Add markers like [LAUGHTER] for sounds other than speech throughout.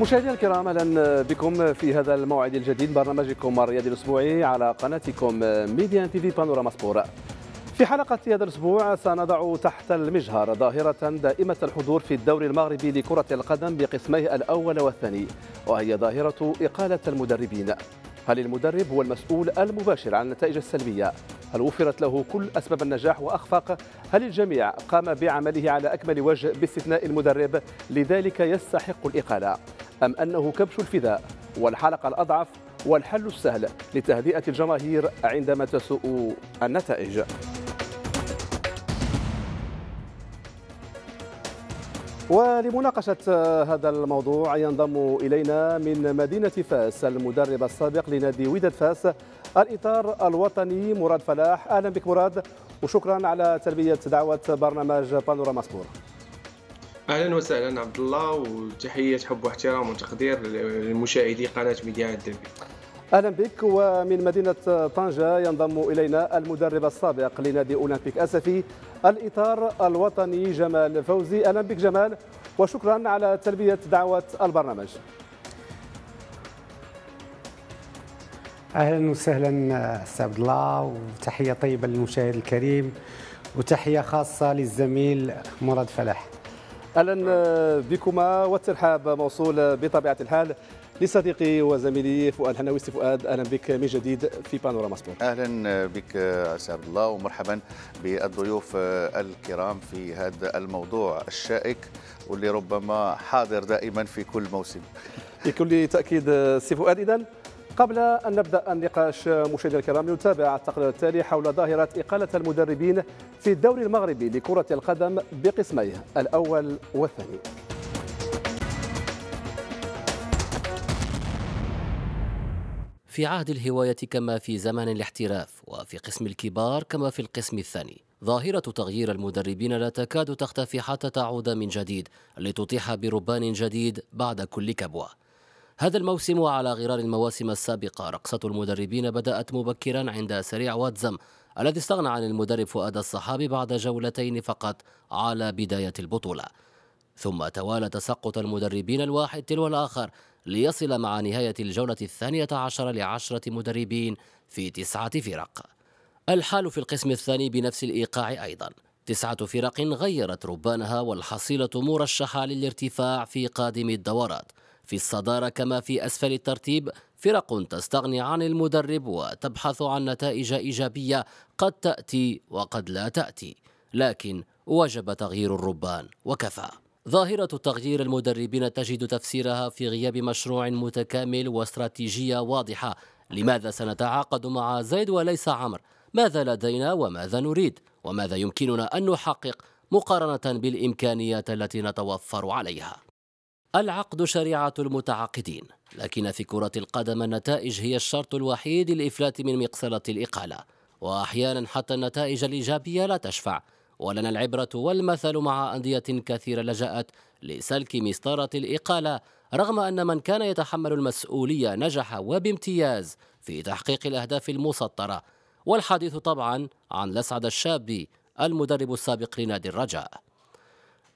مشاهدينا الكرام اهلا بكم في هذا الموعد الجديد برنامجكم الرياضي الاسبوعي على قناتكم ميديا تي في بانوراما سبور. في حلقة هذا الأسبوع سنضع تحت المجهر ظاهرة دائمة الحضور في الدوري المغربي لكرة القدم بقسميه الأول والثاني وهي ظاهرة إقالة المدربين هل المدرب هو المسؤول المباشر عن النتائج السلبية؟ هل وفرت له كل أسباب النجاح وأخفاق؟ هل الجميع قام بعمله على أكمل وجه باستثناء المدرب لذلك يستحق الإقالة؟ أم أنه كبش الفداء والحلقة الأضعف والحل السهل لتهدئة الجماهير عندما تسوء النتائج؟ ولمناقشة آه، هذا الموضوع ينضم إلينا من مدينة فاس المدرب السابق لنادي وداد فاس الإطار الوطني مراد فلاح أهلا بك مراد وشكرا على تلبية دعوة برنامج بانوراما سبور اهلا وسهلا عبد الله وتحيه حب واحترام وتقدير لمشاهدي قناه ميديا الدربي اهلا بك ومن مدينه طنجه ينضم الينا المدرب السابق لنادي اولمبيك اسفي الاطار الوطني جمال فوزي اهلا بك جمال وشكرا على تلبيه دعوه البرنامج اهلا وسهلا استاذ عبد الله وتحيه طيبه للمشاهد الكريم وتحيه خاصه للزميل مراد فلاح اهلا بكما والترحاب موصول بطبيعه الحال لصديقي وزميلي فؤاد حناويسي فؤاد اهلا بك من جديد في بانوراما سبورت اهلا بك استاذ عبد الله ومرحبا بالضيوف الكرام في هذا الموضوع الشائك واللي ربما حاضر دائما في كل موسم بكل تاكيد سي فؤاد اذا قبل أن نبدأ النقاش مشاهدينا الكرام نتابع التقرير التالي حول ظاهرة إقالة المدربين في الدوري المغربي لكرة القدم بقسميه الأول والثاني في عهد الهواية كما في زمن الاحتراف وفي قسم الكبار كما في القسم الثاني ظاهرة تغيير المدربين لا تكاد تختفي حتى تعود من جديد لتطيح بربان جديد بعد كل كبوة هذا الموسم وعلى غرار المواسم السابقة رقصة المدربين بدأت مبكرا عند سريع واتزم الذي استغنى عن المدرب فؤاد الصحابي بعد جولتين فقط على بداية البطولة ثم توالى تسقط المدربين الواحد تلو الآخر ليصل مع نهاية الجولة الثانية عشر لعشرة مدربين في تسعة فرق الحال في القسم الثاني بنفس الإيقاع أيضا تسعة فرق غيرت ربانها والحصيلة مرشحة للارتفاع في قادم الدورات في الصدارة كما في أسفل الترتيب فرق تستغني عن المدرب وتبحث عن نتائج إيجابية قد تأتي وقد لا تأتي لكن وجب تغيير الربان وكفى ظاهرة تغيير المدربين تجد تفسيرها في غياب مشروع متكامل واستراتيجية واضحة لماذا سنتعاقد مع زيد وليس عمر ماذا لدينا وماذا نريد وماذا يمكننا أن نحقق مقارنة بالإمكانيات التي نتوفر عليها العقد شريعة المتعاقدين لكن في كرة القدم النتائج هي الشرط الوحيد للإفلات من مقصلة الإقالة وأحيانا حتى النتائج الإيجابية لا تشفع ولنا العبرة والمثل مع أندية كثيرة لجأت لسلك مسطرة الإقالة رغم أن من كان يتحمل المسؤولية نجح وبامتياز في تحقيق الأهداف المسطرة والحديث طبعا عن لسعد الشابي المدرب السابق لنادي الرجاء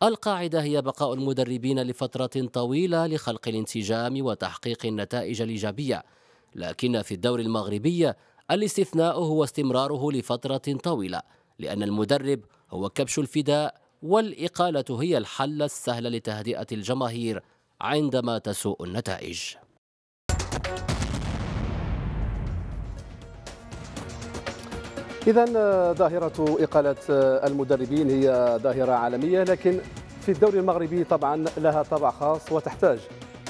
القاعدة هي بقاء المدربين لفترة طويلة لخلق الانسجام وتحقيق النتائج الإيجابية لكن في الدوري المغربي الاستثناء هو استمراره لفترة طويلة لأن المدرب هو كبش الفداء والإقالة هي الحل السهل لتهدئة الجماهير عندما تسوء النتائج إذا ظاهرة إقالة المدربين هي ظاهرة عالمية لكن في الدوري المغربي طبعا لها طابع خاص وتحتاج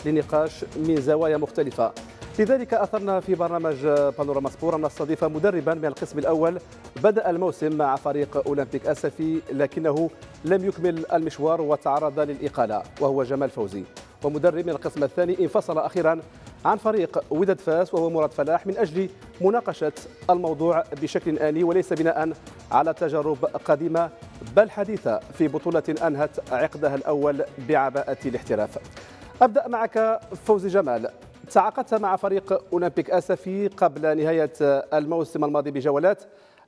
لنقاش من زوايا مختلفة لذلك أثرنا في برنامج بانوراما سبور أن نستضيف مدربا من القسم الأول بدأ الموسم مع فريق أولمبيك أسفي لكنه لم يكمل المشوار وتعرض للإقالة وهو جمال فوزي ومدرب من القسم الثاني انفصل أخيرا عن فريق وداد فاس وهو مراد فلاح من أجل مناقشة الموضوع بشكل آني وليس بناء على تجارب قديمة بل حديثة في بطولة أنهت عقدها الأول بعباءة الاحتراف أبدأ معك فوزي جمال تعاقدت مع فريق أولمبيك أسفي قبل نهاية الموسم الماضي بجولات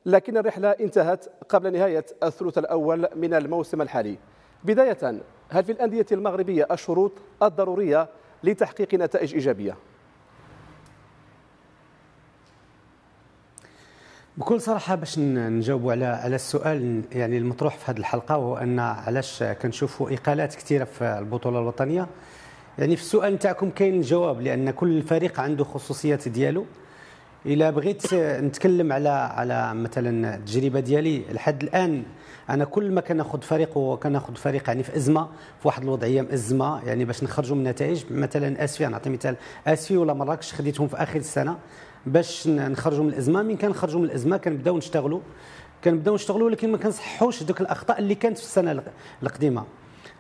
لكن الرحلة انتهت قبل نهاية الثلث الأول من الموسم الحالي بداية هل في الأندية المغربية الشروط الضرورية لتحقيق نتائج إيجابية؟ بكل صراحة باش نجاوبوا على على السؤال يعني المطروح في هذه الحلقة وهو أن علاش كنشوفوا إقالات كثيرة في البطولة الوطنية يعني في السؤال نتاعكم كاين الجواب لان كل فريق عنده خصوصيات ديالو الا بغيت نتكلم على على مثلا التجربه ديالي لحد الان انا كل ما كناخذ فريق وكناخذ فريق يعني في ازمه في واحد الوضعيه مأزمه يعني باش نخرجوا من نتائج مثلا اسفي نعطي مثال اسفي ولا مراكش خديتهم في اخر السنه باش نخرجوا من الازمه من كنخرجوا من الازمه كنبداو نشتغلوا كنبداو نشتغلوا ولكن ما كنصحوش دوك الاخطاء اللي كانت في السنه القديمه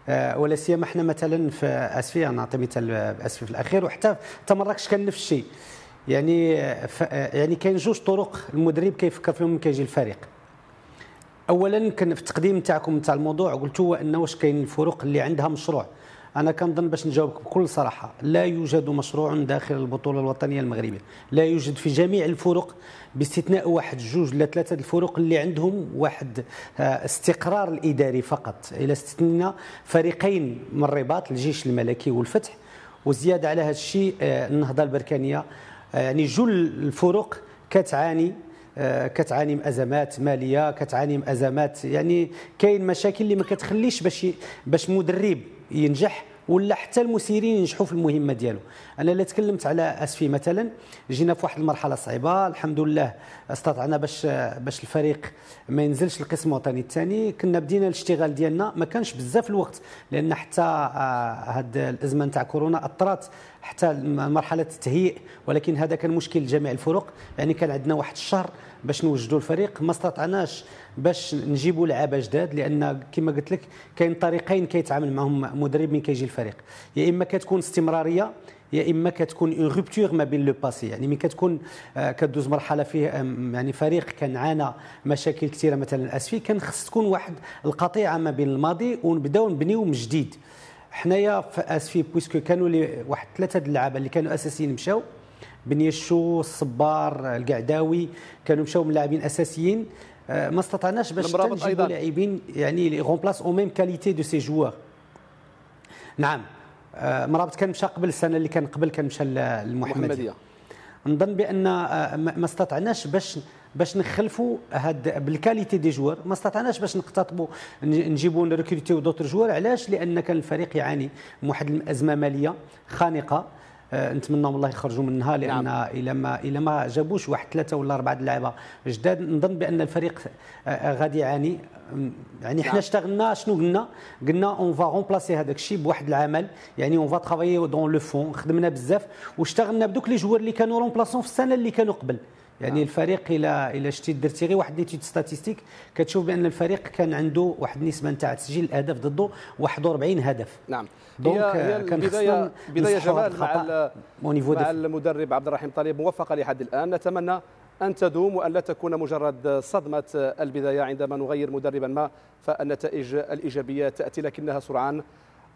آه، ولا سيما احنا مثلا في اسفي نعطي مثال اسفي في الاخير وحتى حتى مراكش كان نفس الشيء يعني آه، ف آه، يعني كاين جوج طرق المدرب كيفكر فيهم كيجي الفريق اولا كان في التقديم تاعكم تاع الموضوع قلتوا انه واش كاين الفرق اللي عندها مشروع انا كنظن باش نجاوبك بكل صراحه لا يوجد مشروع داخل البطوله الوطنيه المغربيه لا يوجد في جميع الفرق باستثناء واحد جوج ولا ثلاثه الفرق اللي عندهم واحد آه، استقرار الاداري فقط الى استثنينا فريقين من الرباط الجيش الملكي والفتح وزياده على هذا الشيء آه، النهضه البركانيه آه، يعني جل الفرق كتعاني كتعاني من ازمات ماليه كتعاني من ازمات يعني كاين مشاكل اللي ما كتخليش باش باش مدرب ينجح ولا حتى المسيرين ينجحوا في المهمه ديالو انا اللي تكلمت على اسفي مثلا جينا في واحد المرحله صعيبه الحمد لله استطعنا باش باش الفريق ما ينزلش القسم الوطني الثاني كنا بدينا الاشتغال ديالنا ما كانش بزاف الوقت لان حتى آه، هاد الازمه نتاع كورونا اثرت حتى مرحله التهيئ ولكن هذا كان مشكل لجميع الفرق يعني كان عندنا واحد الشهر باش نوجدوا الفريق ما استطعناش باش نجيبوا لعابه جداد لان كما قلت لك كاين طريقين كيتعامل معهم مدرب من كيجي الفريق يا اما كتكون استمراريه يا اما كتكون اون روبتور ما بين لو باسي يعني من كتكون آه، كدوز مرحله فيه يعني فريق كان عانى مشاكل كثيره مثلا اسفي كان خص تكون واحد القطيعه ما بين الماضي ونبداو نبنيو من جديد حنايا في اسفي بويسكو كانوا لي واحد ثلاثه اللعابه اللي كانوا اساسيين مشاو بنيشو الصبار القعداوي كانوا مشاو من لاعبين اساسيين آه، ما استطعناش باش تنجبوا لاعبين يعني لي غومبلاس او ميم كاليتي دو سي جوار نعم آه، مرابط كان مشى قبل السنه اللي كان قبل كان مشى للمحمديه نظن بان آه، ما استطعناش باش باش نخلفوا هاد بالكاليتي دي جوار ما استطعناش باش نقتطبوا نجيبوا ريكروتي دوتر جوار علاش لان كان الفريق يعاني من واحد الازمه ماليه خانقه آه، نتمنى الله يخرجوا منها لان نعم. الى ما الى ما جابوش واحد ثلاثه ولا اربعه اللعيبه جداد نظن بان الفريق آه، آه، غادي يعاني يعني حنا نعم. اشتغلنا شنو قلنا قلنا اون فا رومبلاسي هذاك الشيء بواحد العمل يعني اون فا ترافايي دون لو فون خدمنا بزاف واشتغلنا بدوك لي جوار اللي كانوا رومبلاسون في السنه اللي كانوا قبل يعني نعم. الفريق الى الى شتي درتي غير واحد ليتيد ستاتيستيك كتشوف بان الفريق كان عنده واحد النسبه نتاع تسجيل الاهداف ضده 41 هدف نعم دونك كان بدايه بدايه جمال مع, مع المدرب عبد الرحيم طالب موفقه لحد الان نتمنى أن تدوم وأن لا تكون مجرد صدمة البداية عندما نغير مدربا ما فالنتائج الإيجابية تأتي لكنها سرعان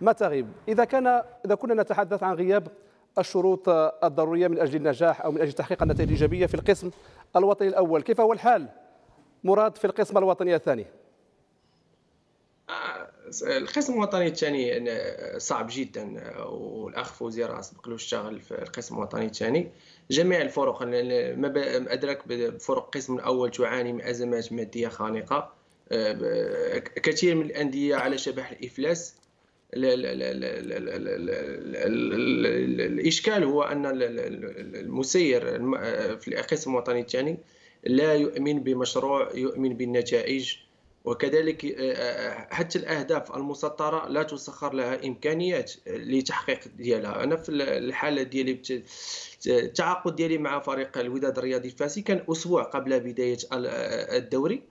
ما تغيب إذا كان إذا كنا نتحدث عن غياب الشروط الضرورية من أجل النجاح أو من أجل تحقيق النتائج الإيجابية في القسم الوطني الأول كيف هو الحال مراد في القسم الوطني الثاني آه، القسم الوطني الثاني آه، صعب جدا آه، والاخ فوزي راه سبق له اشتغل في القسم الوطني الثاني جميع الفرق ادرك بفرق القسم الاول تعاني من ازمات ماديه خانقه كثير من الانديه على شبح الافلاس الاشكال هو ان المسير في القسم الوطني الثاني لا يؤمن بمشروع يؤمن بالنتائج وكذلك حتى الاهداف المسطره لا تسخر لها امكانيات لتحقيق ديالها انا في الحاله ديالي التعاقد ديالي مع فريق الوداد الرياضي الفاسي كان اسبوع قبل بدايه الدوري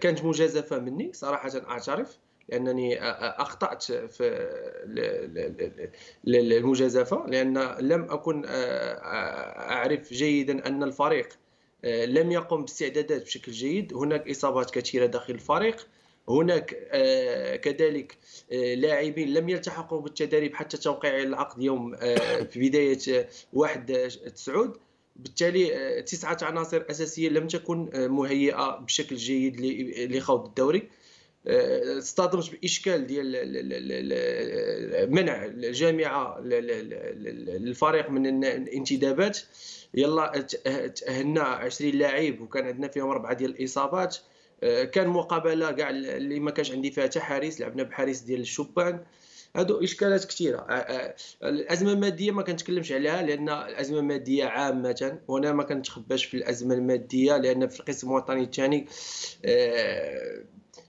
كانت مجازفه مني صراحه اعترف لانني اخطات في المجازفه لان لم اكن اعرف جيدا ان الفريق لم يقم باستعدادات بشكل جيد هناك اصابات كثيره داخل الفريق هناك كذلك لاعبين لم يلتحقوا بالتدريب حتى توقيع العقد يوم في بدايه 1 تسعود بالتالي تسعه عناصر اساسيه لم تكن مهيئه بشكل جيد لخوض الدوري استطرد آه، باشكال ديال منع الجامعه الفريق من الانتدابات يلا تاهلنا 20 لاعب وكان عندنا فيهم اربعه ديال الاصابات آه، كان مقابله كاع اللي ما كانش عندي فيها حارس لعبنا بحارس ديال الشبان هادو اشكالات كثيره آه، الازمه الماديه ما كنتكلمش عليها لان الازمه الماديه عامه وانا ما كنتخباش في الازمه الماديه لان في القسم الوطني الثاني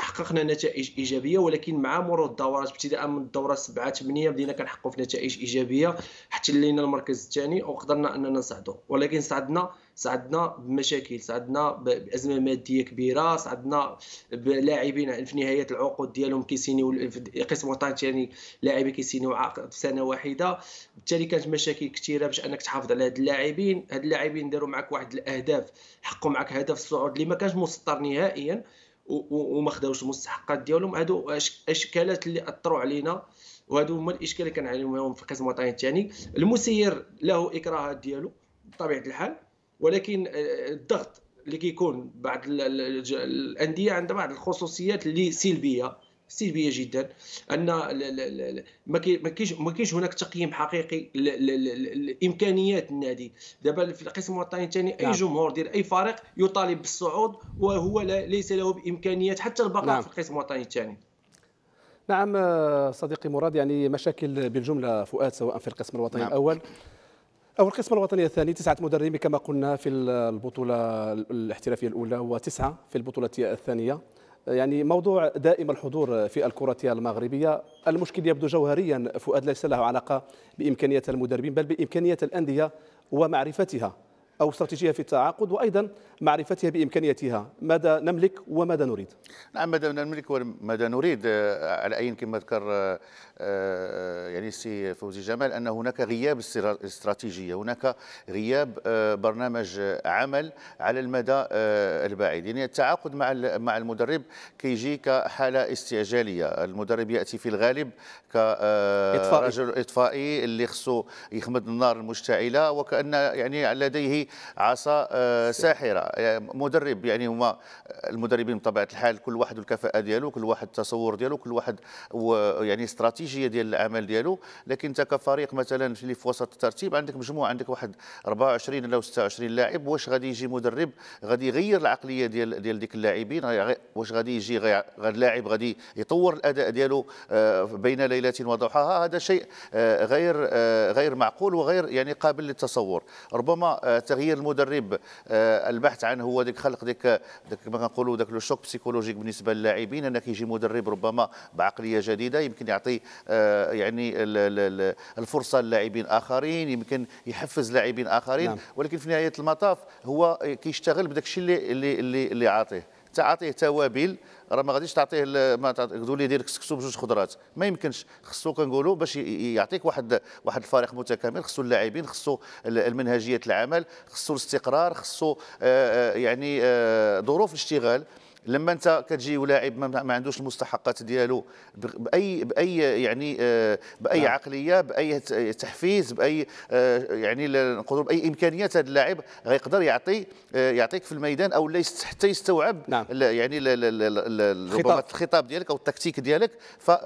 حققنا نتائج ايجابيه ولكن مع مرور الدورات ابتداء من الدوره 7 8 بدينا كنحققوا في نتائج ايجابيه حتى لينا المركز الثاني وقدرنا اننا نصعدوا ولكن صعدنا صعدنا بمشاكل صعدنا بازمه ماديه كبيره صعدنا بلاعبين في نهايه العقود ديالهم كيسينيو في قسم وطني ثاني لاعبين كيسينيو عقد في سنه واحده بالتالي كانت مشاكل كثيره باش انك تحافظ على هاد اللاعبين هاد اللاعبين داروا معك واحد الاهداف حقوا معك هدف الصعود اللي ما كانش مسطر نهائيا وما خداوش المستحقات ديالهم هادو اشكالات اللي اثروا علينا وهادو هما الاشكال اللي كنعانيو في كاس الوطني الثاني المسير له اكراهات ديالو بطبيعه الحال ولكن آه، الضغط اللي كيكون بعض الانديه عندها بعض الخصوصيات اللي سلبيه سلبيه جدا ان ما كاينش هناك تقييم حقيقي لامكانيات النادي دابا في القسم الوطني الثاني اي نعم. جمهور ديال اي فريق يطالب بالصعود وهو ليس له بامكانيات حتى البقاء نعم. في القسم الوطني الثاني نعم صديقي مراد يعني مشاكل بالجمله فؤاد سواء في القسم الوطني نعم. الاول أو القسم الوطني الثاني تسعة مدربين كما قلنا في البطولة الاحترافية الأولى وتسعة في البطولة الثانية يعني موضوع دائم الحضور في الكرة المغربية المشكل يبدو جوهريا فؤاد ليس له علاقة بإمكانية المدربين بل بإمكانية الأندية ومعرفتها أو استراتيجية في التعاقد وأيضا معرفتها بإمكانيتها ماذا نملك وماذا نريد نعم ماذا نملك وماذا نريد آه، على أين كما ذكر آه، آه، يعني السي فوزي جمال أن هناك غياب استراتيجية هناك غياب برنامج عمل على المدى البعيد يعني التعاقد مع مع المدرب كيجي كحالة استعجالية المدرب يأتي في الغالب كرجل إطفائي اللي خصو يخمد النار المشتعلة وكأن يعني لديه عصا آه، ساحره يعني مدرب يعني هما المدربين بطبيعه الحال كل واحد الكفاءه ديالو كل واحد التصور ديالو كل واحد يعني استراتيجيه ديال العمل ديالو لكن انت كفريق مثلا اللي في وسط الترتيب عندك مجموعه عندك واحد 24 ولا 26 لاعب واش غادي يجي مدرب غادي يغير العقليه ديال ديال ديك اللاعبين واش غادي يجي غير اللاعب غادي يطور الاداء ديالو آه، بين ليله وضحاها هذا شيء آه، غير غير معقول وغير يعني قابل للتصور ربما تغيير تغيير المدرب آه، البحث عنه هو ديك خلق ديك ديك كما كنقولوا داك لو شوك بسيكولوجيك بالنسبه للاعبين انك يجي مدرب ربما بعقليه جديده يمكن يعطي آه، يعني الفرصه للاعبين اخرين يمكن يحفز لاعبين اخرين نعم. ولكن في نهايه المطاف هو كيشتغل بداك الشيء اللي اللي اللي عاطيه تعاطيه توابل راه ما غاديش تعطيه ما تقول يدير كسكسو بجوج خضرات ما يمكنش خصو كنقولوا باش يعطيك واحد واحد الفريق متكامل خصو اللاعبين خصو المنهجيه العمل خصو الاستقرار خصو آه، آه، يعني آه، ظروف الاشتغال لما انت كتجي ولاعب ما عندوش المستحقات ديالو باي باي يعني آه، باي نعم. عقليه باي تحفيز باي آه، يعني نقدروا باي امكانيات هذا اللاعب غيقدر يعطي آه، يعطيك في الميدان او حتى يستوعب نعم. يعني ربما الخطاب ديالك او التكتيك ديالك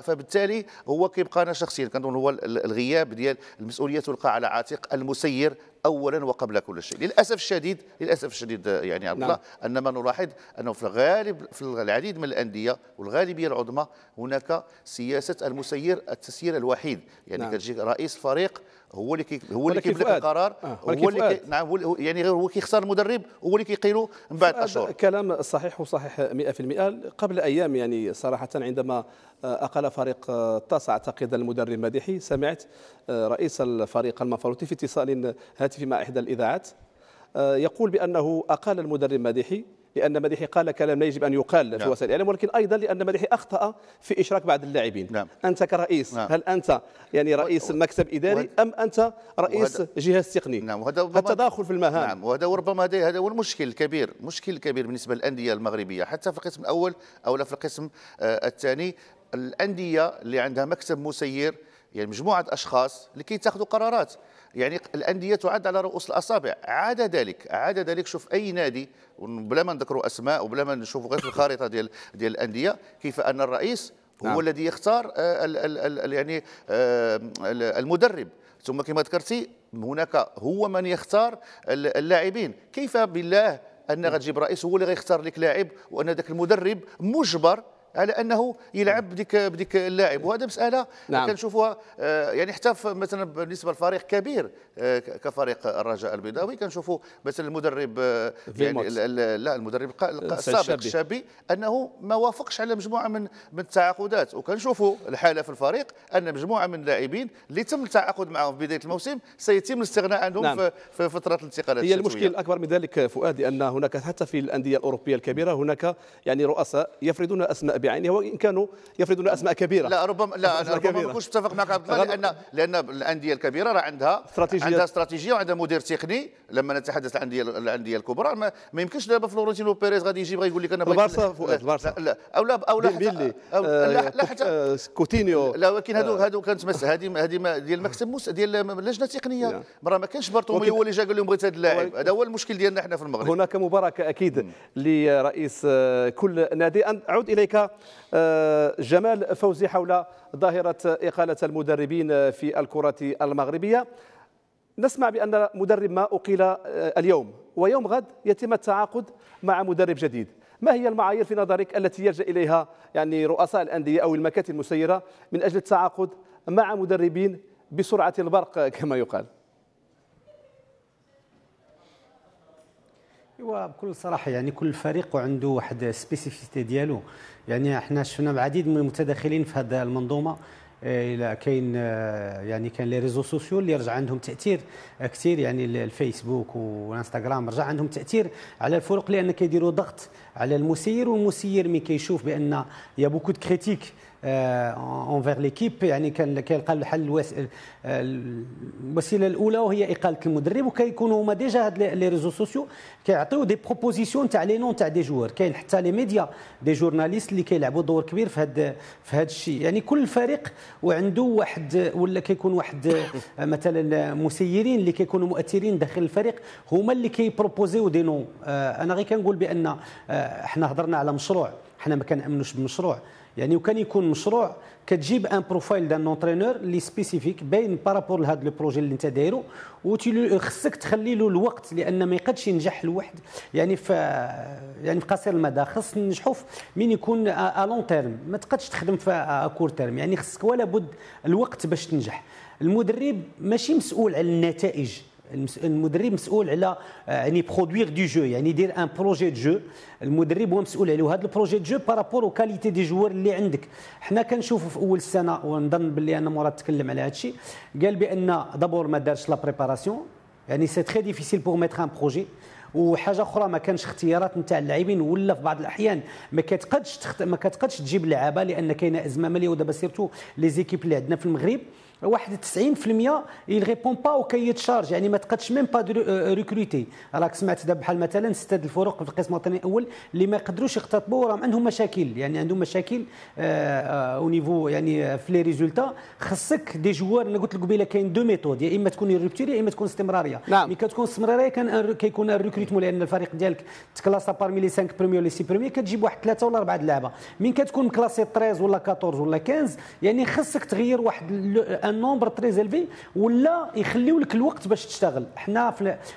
فبالتالي هو كيبقى انا شخصيا كنظن هو الغياب ديال المسؤوليه تلقى على عاتق المسير اولا وقبل كل شيء للاسف الشديد للاسف الشديد يعني عبد الله نعم. ان ما نلاحظ انه في الغالب في العديد من الانديه والغالبيه العظمى هناك سياسه المسير التسيير الوحيد يعني نعم. كتجي رئيس فريق هو اللي كي هو اللي كيملك القرار آه. هو اللي كي نعم هو يعني غير هو كيختار المدرب هو اللي كيقيلو من بعد اشهر كلام صحيح وصحيح 100% قبل ايام يعني صراحه عندما آه، اقل فريق الطاس آه، اعتقد المدرب مديحي سمعت آه، رئيس الفريق المفروتي في اتصال هاتفي مع احدى الاذاعات يقول بانه اقال المدرب مديحي لأن مديحي قال كلام لا يجب أن يقال في نعم. وسائل الإعلام ولكن أيضا لأن مديحي أخطأ في إشراك بعض اللاعبين نعم. أنت كرئيس نعم. هل أنت يعني رئيس و... مكتب إداري و... أم أنت رئيس وهد... جهاز تقني نعم وهذا ربما... التداخل في المهام نعم وهذا ربما هذا هو المشكل الكبير المشكل الكبير بالنسبة للأندية المغربية حتى في القسم الأول أو في القسم آه الثاني الأندية اللي عندها مكتب مسير يعني مجموعة أشخاص اللي تاخذوا قرارات يعني الانديه تعد على رؤوس الاصابع عاد ذلك عاد ذلك شوف اي نادي بلا ما نذكروا اسماء وبلا ما نشوفوا غير في الخريطه ديال ديال الانديه كيف ان الرئيس هو نعم. الذي يختار الـ آه، الـ الـ يعني آه، المدرب ثم كما ذكرتي هناك هو من يختار اللاعبين كيف بالله ان نعم. غتجيب رئيس هو اللي غيختار لك لاعب وان ذاك المدرب مجبر على انه يلعب بديك بديك اللاعب نعم. وهذا مساله نعم. كنشوفوها آه، يعني حتى مثلا بالنسبه لفريق كبير آه، كفريق الرجاء البيضاوي كنشوفوا مثلا المدرب آه، يعني لا المدرب السابق الشابي انه ما وافقش على مجموعه من من التعاقدات وكنشوفوا الحاله في الفريق ان مجموعه من اللاعبين اللي تم التعاقد معهم في بدايه الموسم سيتم الاستغناء عنهم نعم. في فتره الانتقالات هي المشكل الاكبر من ذلك فؤاد لان هناك حتى في الانديه الاوروبيه الكبيره هناك يعني رؤساء يفرضون اسماء هو وان كانوا يفرضون اسماء كبيره لا ربما لا انا ربما ما نكونش متفق معك عبد الله لان لان الانديه الكبيره راه عندها استراتيجيه عندها استراتيجيه وعندها مدير تقني لما نتحدث عن الانديه الكبرى ما, ما يمكنش دابا فلورنتينو بيريز غادي يجي يقول لك انا البارسا فؤاد البارسا لا, او لا او لا حتى آه، لا, حتى آه، كوتينيو لا ولكن هادو آه. هادو كانت هذه هذه ديال مكتب ديال لجنه تقنيه نعم. راه ما كانش بارتومي هو اللي جا قال لهم بغيت هذا اللاعب هذا هو المشكل ديالنا احنا في المغرب هناك مباركه اكيد لرئيس كل نادي اعود اليك آه، جمال فوزي حول ظاهرة إقالة المدربين في الكرة المغربية نسمع بأن مدرب ما أقيل آه، اليوم ويوم غد يتم التعاقد مع مدرب جديد ما هي المعايير في نظرك التي يلجأ إليها يعني رؤساء الأندية أو المكاتب المسيرة من أجل التعاقد مع مدربين بسرعة البرق كما يقال ايوا بكل صراحه يعني كل فريق عنده واحد سبيسيفيتي ديالو يعني احنا شفنا العديد من المتداخلين في هذه المنظومه آه، الى كاين آه، يعني كان لي ريزو سوسيو اللي رجع عندهم تاثير آه، كثير يعني الفيسبوك والانستغرام رجع عندهم تاثير على الفرق لان كيديروا ضغط على المسير والمسير مي كيشوف بان يا بوكو دو كريتيك اونفير آه، ليكيب يعني كان كيلقى الحل آه، الوسيله الاولى وهي اقاله المدرب وكيكونوا هما ديجا هاد لي ريزو سوسيو كيعطيو دي بروبوزيسيون تاع لي نون تاع دي جوار كاين حتى لي ميديا دي جورناليست اللي كيلعبوا دور كبير في هاد في هاد الشيء يعني كل فريق وعنده واحد ولا كيكون واحد آه، مثلا مسيرين اللي كيكونوا مؤثرين داخل الفريق هما اللي كيبروبوزيو دي نون انا غير كنقول بان احنا هضرنا على مشروع احنا ما كنامنوش بمشروع يعني وكان يكون مشروع كتجيب ان بروفايل دان اونترينور لي سبيسيفيك باين بارابور لهذا لو بروجي اللي انت دايرو وخصك تخلي له الوقت لان ما يقدش ينجح لوحد يعني في يعني في قصير المدى خص ننجحوا من يكون الون تيرم ما تقدش تخدم في كور تيرم يعني خصك ولا بد الوقت باش تنجح المدرب ماشي مسؤول على النتائج المدرب مسؤول على آه، يعني برودوير دو جو يعني يدير ان بروجي دو جو المدرب هو مسؤول عليه وهذا البروجي دو جو بارابور وكاليتي دي جوار اللي عندك حنا كنشوفوا في اول السنه ونظن باللي انا مراد تكلم على هذا الشيء قال بان دابور ما دارش لا بريباراسيون يعني سي تري ديفيسيل بور ميتر ان بروجي وحاجه اخرى ما كانش اختيارات نتاع اللاعبين ولا في بعض الاحيان ما كتقدش تخت... ما كتقدش تجيب لعابه لان كاينه ازمه ماليه ودابا سيرتو لي زيكيب اللي عندنا في المغرب 91% 90% répond با au cahier يعني ما تقدش ميم با ريكروتي راك سمعت دابا بحال مثلا سته الفرق في القسم الوطني الاول اللي ما يقدروش يختطبوا راهم عندهم مشاكل يعني عندهم مشاكل او آه، نيفو آه، يعني في لي ريزولتا خصك دي جوار انا قلت لك قبيله كاين دو ميثود يا اما تكون ريبتوري يا اما تكون استمراريه نعم. ملي كتكون استمراريه كان كيكون ريكروتمون لان الفريق ديالك تكلاسا بارمي لي 5 بروميير لي 6 بروميير كتجيب واحد ثلاثه ولا اربعه اللعبه من كتكون كلاسي 13 ولا 14 ولا 15 يعني خصك تغير واحد ان نومبر تري زيلفي ولا يخليو لك الوقت باش تشتغل حنا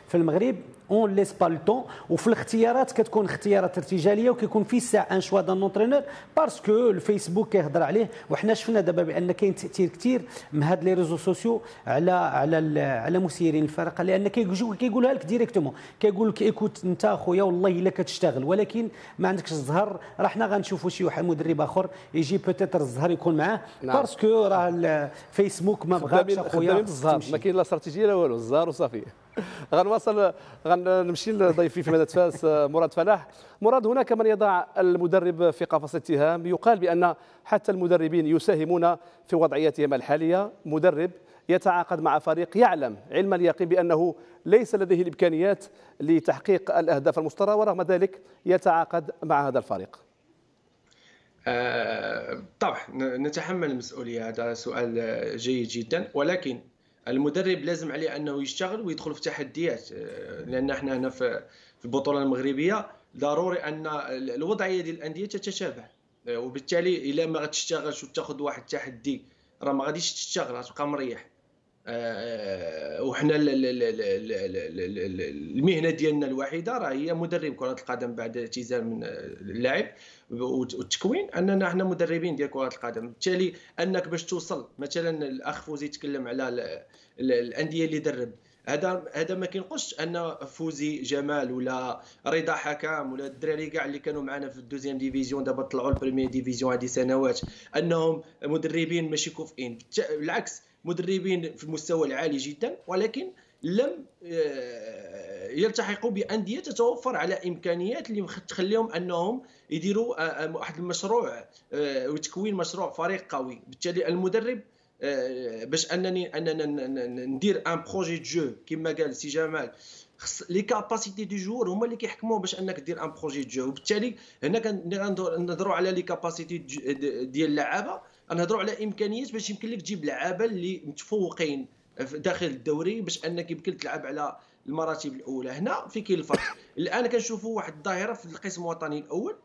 في المغرب اون ليس با لو طون وفي الاختيارات كتكون اختيارات ارتجاليه وكيكون في ساعة ان شوا دان اونترينور باسكو الفيسبوك كيهضر عليه وحنا شفنا دابا بان كاين تاثير كثير من هاد لي ريزو سوسيو على على على مسيرين الفرقه لان كيجيو كيقولها لك ديريكتومون كيقول لك ايكوت انت اخويا والله الا كتشتغل ولكن ما عندكش الزهر راه حنا غنشوفوا شي واحد مدرب اخر يجي بوتيتر الزهر يكون معاه باسكو نعم. راه الفيسبوك ما بغاش اخويا ما كاين لا استراتيجيه لا والو الزهر وصافي [LAUGHS] غنواصل غنمشي لضيفي في مدينه فاس آه، مراد فلاح مراد هناك من يضع المدرب في قفص اتهام يقال بان حتى المدربين يساهمون في وضعيتهم الحاليه مدرب يتعاقد مع فريق يعلم علم اليقين بأنه ليس لديه الإمكانيات لتحقيق الأهداف المسطره ورغم ذلك يتعاقد مع هذا الفريق آه، طبعا نتحمل المسؤولية هذا سؤال آه، جيد جدا ولكن المدرب لازم عليه انه يشتغل ويدخل في تحديات آه، لان احنا هنا في البطوله المغربيه ضروري ان الوضعيه ديال الانديه تتشابه آه، وبالتالي الا ما غتشتغلش وتاخذ واحد التحدي راه ما غاديش تشتغل غتبقى مريح وحنا المهنه ديالنا الوحيده راه هي مدرب كره القدم بعد اعتزال من اللعب والتكوين اننا حنا مدربين ديال كره القدم بالتالي انك باش توصل مثلا الاخ فوزي يتكلم على الانديه اللي درب هذا هذا ما كينقصش ان فوزي جمال ولا رضا حكام ولا الدراري كاع اللي كانوا معنا في الدوزيام ديفيزيون دابا طلعوا البريمير ديفيزيون هذه سنوات انهم مدربين ماشي كوفئين بالعكس مدربين في المستوى العالي جدا ولكن لم آه، يلتحقوا بانديه تتوفر على امكانيات اللي تخليهم انهم يديروا آه، آه، واحد المشروع وتكوين مشروع فريق قوي بالتالي المدرب باش انني اننا ندير ان بروجي جو كما قال سي جمال لي كاباسيتي دي جوور هما اللي كيحكموا باش انك دير ان بروجي جو وبالتالي هنا كنهضروا على لي كاباسيتي ديال اللعابه غنهضروا على امكانيات باش يمكن لك تجيب لعابه اللي متفوقين داخل الدوري باش انك يمكن تلعب على المراتب الاولى هنا في كاين الفرق [LAUGHS] الان كنشوفوا واحد الظاهره في القسم الوطني الاول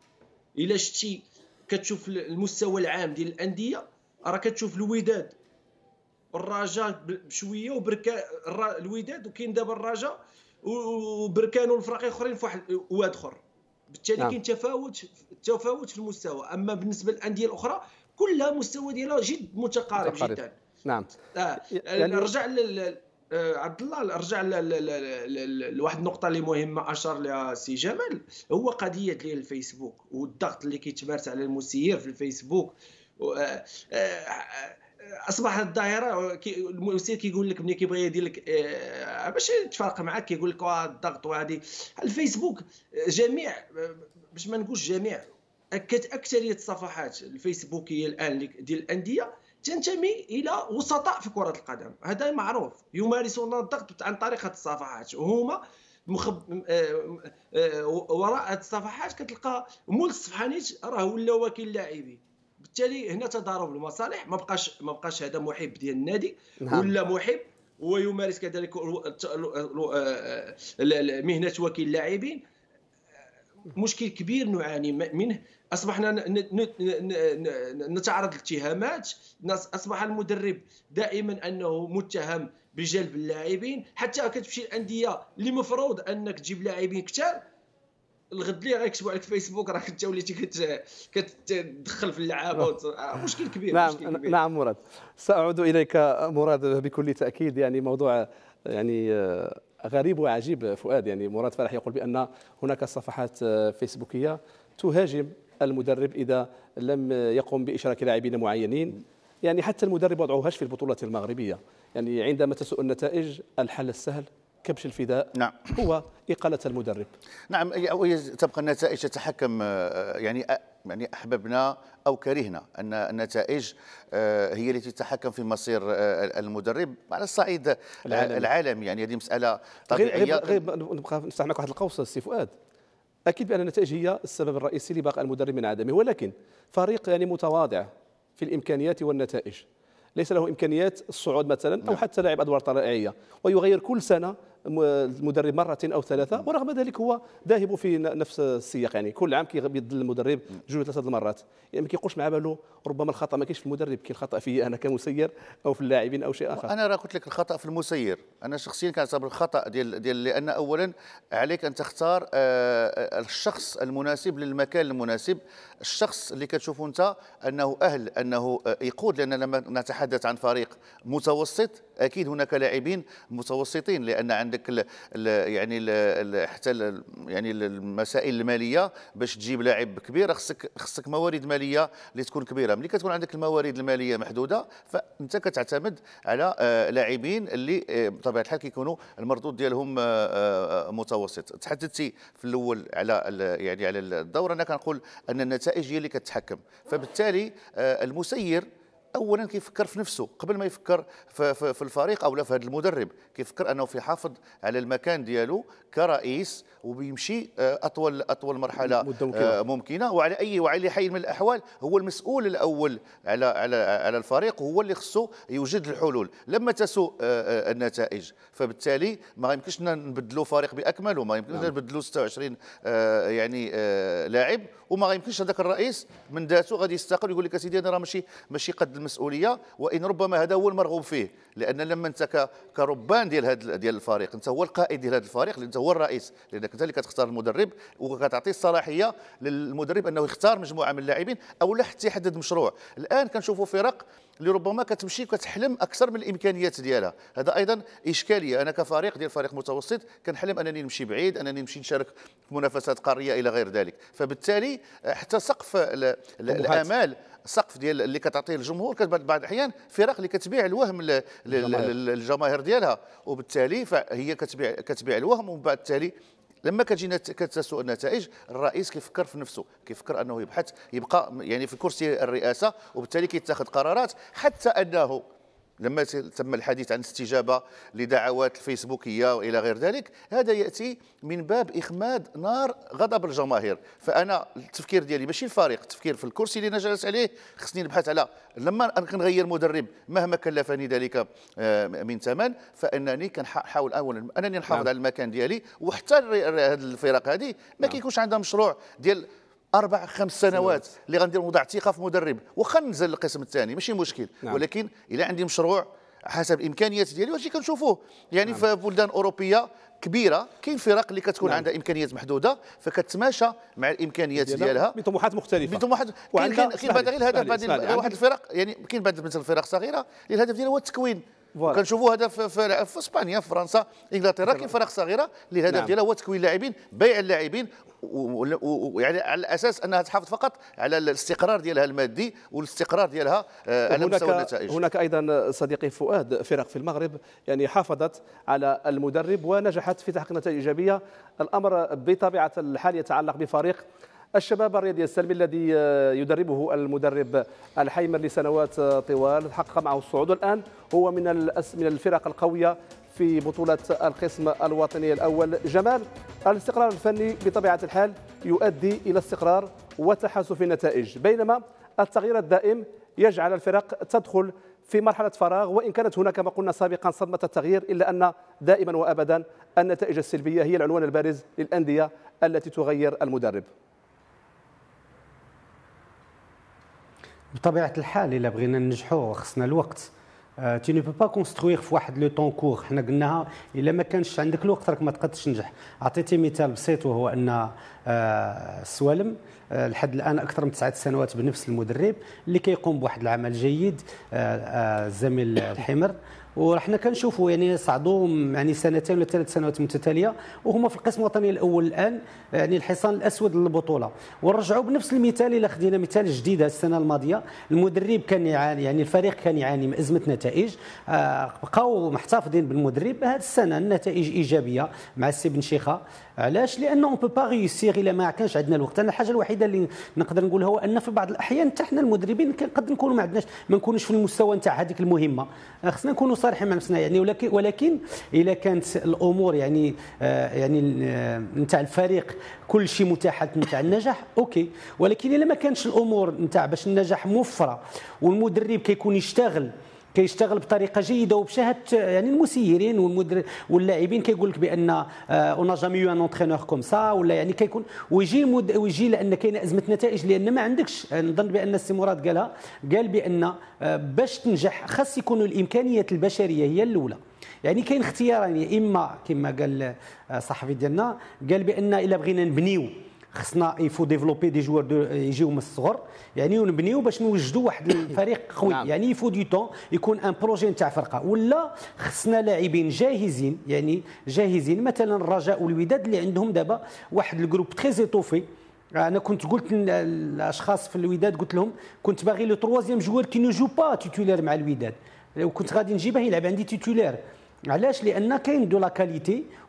الا شتي كتشوف المستوى العام ديال الانديه راه كتشوف الوداد الرجاء بشويه وبركان الوداد وكاين دابا الرجاء وبركان والفرق اخرين في واحد واد اخر بالتالي نعم. كاين تفاوت تفاوت في المستوى اما بالنسبه للانديه الاخرى كلها مستوى ديالها جد متقارب متقارب جدا نعم آه. يعني... يعني- رجع لل... آه، عبد الله رجع لواحد النقطه اللي مهمه اشار لها سي جمال هو قضيه ديال الفيسبوك والضغط اللي كيتمارس على المسير في الفيسبوك آه، آه، اصبحت اصبح الظاهره المسير كيقول لك ملي كيبغي يدير لك باش يتفارق معك كيقول لك الضغط وهذه الفيسبوك جميع باش ما نقولش جميع اكد اكثريه الصفحات الفيسبوكيه الان ديال الانديه تنتمي الى وسطاء في كره القدم هذا معروف يمارسون الضغط عن طريق الصفحات وهما مخب... آه، آه، وراء هذه الصفحات كتلقى مول الصفحانيت راه ولا وكيل لاعبين بالتالي هنا تضارب المصالح ما بقاش ما بقاش هذا محب ديال النادي نعم. ولا محب ويمارس كذلك آه، مهنه وكيل لاعبين مشكل كبير نعاني منه اصبحنا نتعرض لاتهامات اصبح المدرب دائما انه متهم بجلب اللاعبين حتى كتمشي الانديه اللي مفروض انك تجيب لاعبين كثار الغد اللي غيكتبوا عليك فيسبوك راك انت وليتي كتدخل في اللعابه نعم. آه، مشكل كبير نعم مشكل كبير. نعم مراد ساعود اليك مراد بكل تاكيد يعني موضوع يعني آه، غريب وعجيب فؤاد يعني مراد فرح يقول بان هناك صفحات فيسبوكيه تهاجم المدرب اذا لم يقم باشراك لاعبين معينين يعني حتى المدرب وضعوهاش في البطوله المغربيه يعني عندما تسوء النتائج الحل السهل كبش الفداء نعم. هو إقالة المدرب نعم تبقى النتائج تتحكم يعني يعني أحببنا أو كرهنا أن النتائج آه، هي التي تتحكم في مصير آه، المدرب على الصعيد آه، العالمي, العالمي يعني هذه مسألة طبيعية غير, غير, نبقى نفتح معك واحد القوس السي فؤاد أكيد بأن النتائج هي السبب الرئيسي لبقاء المدرب من عدمه ولكن فريق يعني متواضع في الإمكانيات والنتائج ليس له إمكانيات الصعود مثلا أو نعم. حتى لعب أدوار طلائعية ويغير كل سنة المدرب مرة أو ثلاثة ورغم ذلك هو ذاهب في نفس السياق يعني كل عام كيبدل المدرب جوج ثلاثة المرات يعني ما كيقولش مع باله ربما الخطأ ما كاينش في المدرب كاين الخطأ في أنا كمسير أو في اللاعبين أو شيء آخر أنا راه قلت لك الخطأ في المسير أنا شخصيا كنعتبر الخطأ ديال ديال لأن أولا عليك أن تختار آه، آه، الشخص المناسب للمكان المناسب الشخص اللي كتشوفه أنت أنه أهل أنه آه، يقود لأن لما نتحدث عن فريق متوسط أكيد هناك لاعبين متوسطين لأن عند عندك الـ الـ يعني الـ حتى الـ يعني المسائل الماليه باش تجيب لاعب كبير خصك خصك موارد ماليه اللي تكون كبيره ملي كتكون عندك الموارد الماليه محدوده فانت كتعتمد على آه، لاعبين اللي آه، بطبيعه الحال كيكونوا المردود ديالهم آه، متوسط تحدثتي في الاول على يعني على الدور انا كنقول ان النتائج هي اللي كتحكم فبالتالي المسير اولا كيفكر في نفسه قبل ما يفكر في, في, في الفريق او لا في هذا المدرب كيفكر انه في حافظ على المكان ديالو كرئيس وبيمشي آه، اطول اطول مرحله ممكنة. آه، ممكنه وعلى اي وعلى حي من الاحوال هو المسؤول الاول على على على الفريق وهو اللي خصو يوجد الحلول لما تسوء آه، النتائج فبالتالي ما يمكنش نبدلوا فريق باكمله ما يمكنش نعم. نبدلوا 26 يعني لاعب وما يمكنش هذاك الرئيس من ذاته غادي يستقل يقول لك سيدي انا راه ماشي ماشي قد المسؤوليه وان ربما هذا هو المرغوب فيه لان لما انت كربان ديال هذا ديال الفريق انت هو القائد ديال هذا الفريق انت هو الرئيس لانك انت اللي كتختار المدرب وكتعطي الصلاحيه للمدرب انه يختار مجموعه من اللاعبين او حتى يحدد مشروع الان كنشوفوا فرق اللي ربما كتمشي كتحلم اكثر من الامكانيات ديالها هذا ايضا اشكاليه انا كفريق ديال فريق متوسط كنحلم انني نمشي بعيد انني نمشي نشارك في منافسات قاريه الى غير ذلك فبالتالي حتى سقف الامال السقف ديال اللي كتعطيه الجمهور كتبان بعض الاحيان فرق اللي كتبيع الوهم للجماهير ديالها وبالتالي فهي كتبيع كتبيع الوهم ومن بعد التالي لما كتجي كتسوء النتائج الرئيس كيفكر في نفسه كيفكر انه يبحث يبقى يعني في كرسي الرئاسه وبالتالي كيتخذ قرارات حتى انه لما تم الحديث عن استجابة لدعوات الفيسبوكية وإلى غير ذلك هذا يأتي من باب إخماد نار غضب الجماهير فأنا التفكير ديالي ماشي الفريق التفكير في الكرسي اللي أنا جالس عليه خصني نبحث على لما نغير مدرب مهما كلفني ذلك آه، من ثمن فانني كنحاول اولا انني نحافظ نعم. على المكان ديالي وحتى هذه الفرق هذه ما نعم. كيكونش عندها مشروع ديال اربع خمس سنوات اللي غندير وضع ثقه في مدرب واخا ننزل للقسم الثاني ماشي مشكل نعم. ولكن الا عندي مشروع حسب الامكانيات ديالي وهادشي كنشوفوه يعني نعم. في بلدان اوروبيه كبيره كاين فرق اللي كتكون نعم. عندها امكانيات محدوده فكتماشى مع الامكانيات ديالها, ديالها بطموحات مختلفه بطموحات كاين كاين بعد غير الهدف واحد الفرق يعني كاين بعض مثل الفرق صغيره الهدف ديالها هو التكوين وكنشوفوا هذا في, في, في اسبانيا في فرنسا انجلترا كاين فرق صغيره اللي الهدف نعم. ديالها هو تكوين اللاعبين بيع اللاعبين ويعني على الاساس انها تحافظ فقط على الاستقرار ديالها المادي والاستقرار ديالها آه، على مستوى النتائج هناك ايضا صديقي فؤاد فرق في المغرب يعني حافظت على المدرب ونجحت في تحقيق نتائج ايجابيه الامر بطبيعه الحال يتعلق بفريق الشباب الرياضي السلمي الذي آه، يدربه المدرب الحيمر لسنوات آه، طوال حقق معه الصعود الآن هو من من الفرق القوية في بطولة القسم الوطني الأول جمال الاستقرار الفني بطبيعة الحال يؤدي إلى استقرار وتحسن في النتائج بينما التغيير الدائم يجعل الفرق تدخل في مرحلة فراغ وإن كانت هناك ما قلنا سابقا صدمة التغيير إلا أن دائما وأبدا النتائج السلبية هي العنوان البارز للأندية التي تغير المدرب بطبيعه الحال الا بغينا ننجحوا خصنا الوقت تي نو با كونستروير في واحد لو طون كور حنا قلناها الا ما كانش عندك الوقت راك ما تقدرش تنجح عطيتي مثال بسيط وهو ان السوالم آه، آه، لحد الان اكثر من تسعة سنوات بنفس المدرب اللي كيقوم بواحد العمل جيد الزميل آه، الحمر وحنا كنشوفوا يعني صعدوا يعني سنتين ولا ثلاث سنوات متتاليه وهما في القسم الوطني الاول الان يعني الحصان الاسود للبطوله ونرجعوا بنفس المثال الى خدينا مثال جديد السنه الماضيه المدرب كان يعاني يعني الفريق كان يعاني من ازمه نتائج آه، بقاو محتفظين بالمدرب هذه السنه النتائج ايجابيه مع السي بن شيخه علاش لانه اون بو با ريوسير الا ما كانش عندنا الوقت انا الحاجه الوحيده اللي نقدر نقولها هو ان في بعض الاحيان حتى حنا المدربين قد نكونوا ما عندناش ما نكونوش في المستوى نتاع هذيك المهمه آه، خصنا نكونوا صريحين مع نفسنا يعني ولكن ولكن الا كانت الامور يعني آه يعني آه، نتاع الفريق كل شيء متاح نتاع النجاح اوكي ولكن الا ما كانش الامور نتاع باش النجاح موفره والمدرب كيكون يشتغل كيشتغل بطريقه جيده وبشهاده يعني المسيرين والمدر واللاعبين كيقول لك بان اون جامي يو ان اونترينور كوم سا ولا يعني كيكون ويجي مد... ويجي لان كاين ازمه نتائج لان ما عندكش يعني نظن بان السي مراد قالها قال بان آه، باش تنجح خاص يكونوا الامكانيات البشريه هي الاولى يعني كاين اختيارين يعني اما كما قال آه، صاحبي ديالنا قال بان الا بغينا نبنيو خصنا يفو ديفلوبي دي جوار دو يجيو من الصغر يعني ونبنيو باش نوجدوا واحد الفريق [COUGHS] قوي نعم. يعني يفو دي طون يكون ان بروجي نتاع فرقه ولا خصنا لاعبين جاهزين يعني جاهزين مثلا الرجاء والوداد اللي عندهم دابا واحد الجروب تري زيتوفي انا كنت قلت للاشخاص في الوداد قلت لهم كنت باغي لو تروازيام جوار كي نو جو با تيتولير مع الوداد وكنت غادي نجيبه يلعب عندي تيتولير علاش لان كاين دو لا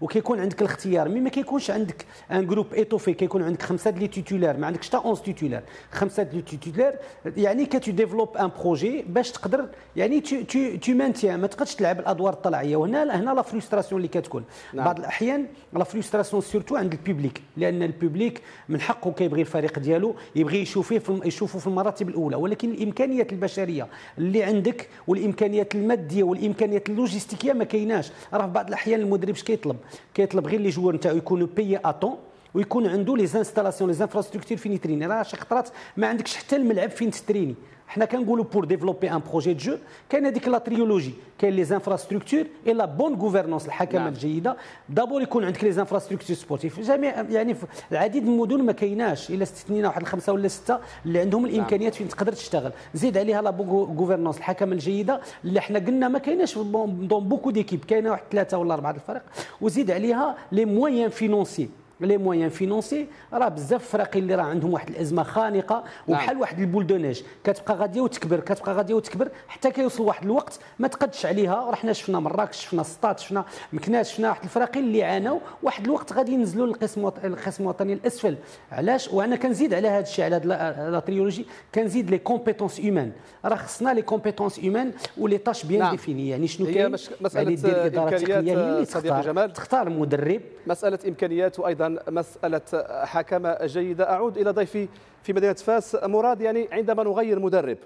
وكيكون عندك الاختيار مي ما كيكونش عندك ان جروب ايتوفي كيكون عندك خمسه لي تيتولار ما عندكش حتى 11 تيتولار خمسه لي تيتولار يعني كتو ديفلوب ان بروجي باش تقدر يعني تو تو تو مانتيان ما تقدرش تلعب الادوار الطلعيه وهنا هنا لا فريستراسيون اللي كتكون نعم. بعض الاحيان لا فريستراسيون سيرتو عند البوبليك لان البوبليك من حقه كيبغي الفريق ديالو يبغي يشوفيه في يشوفه في المراتب الاولى ولكن الامكانيات البشريه اللي عندك والامكانيات الماديه والامكانيات اللوجيستيكيه ما كاين كايناش راه في بعض الاحيان المدرب اش كيطلب كيطلب غير لي جوار نتاعو يكونوا بيي اطون ويكون عنده لي زانستالاسيون لي زانفراستركتور فين يتريني راه شي خطرات ما عندكش حتى الملعب فين تتريني حنا كنقولوا بور ديفلوبي ان بروجي دو جو كاين هذيك لا تريولوجي كاين لي زانفراستركتور اي لا بون غوفرنونس الحكمه نعم. الجيده دابور يكون عندك لي زانفراستركتور سبورتيف جميع يعني في العديد من المدن ما كايناش الا استثنينا واحد الخمسه ولا سته اللي عندهم نعم. الامكانيات فين تقدر تشتغل زيد عليها لا بون غوفرنونس الحكمه الجيده اللي حنا قلنا ما كايناش دون بوكو ديكيب كاينه واحد ثلاثه ولا اربعه الفريق وزيد عليها لي موان فينونسي لي موان فينونسي راه بزاف الفراقي اللي راه عندهم واحد الازمه خانقه نعم. وبحال واحد البول كتبقى غاديه وتكبر كتبقى غاديه وتكبر حتى كيوصل واحد الوقت ما تقدش عليها راه حنا شفنا مراكش شفنا السطات شفنا مكناس شفنا واحد الفراقي اللي عانوا واحد الوقت غادي ينزلوا للقسم القسم الوطني الاسفل علاش وانا كنزيد على هذا الشيء على لا تريولوجي كنزيد لي كومبيتونس اومان راه خصنا لي كومبيتونس اومان ولي طاش بيان ديفيني يعني شنو كاين مساله الامكانيات الاداره اللي تختار جمال. تختار مدرب مساله امكانيات وايضا مساله حكمه جيده اعود الى ضيفي في مدينه فاس مراد يعني عندما نغير مدرب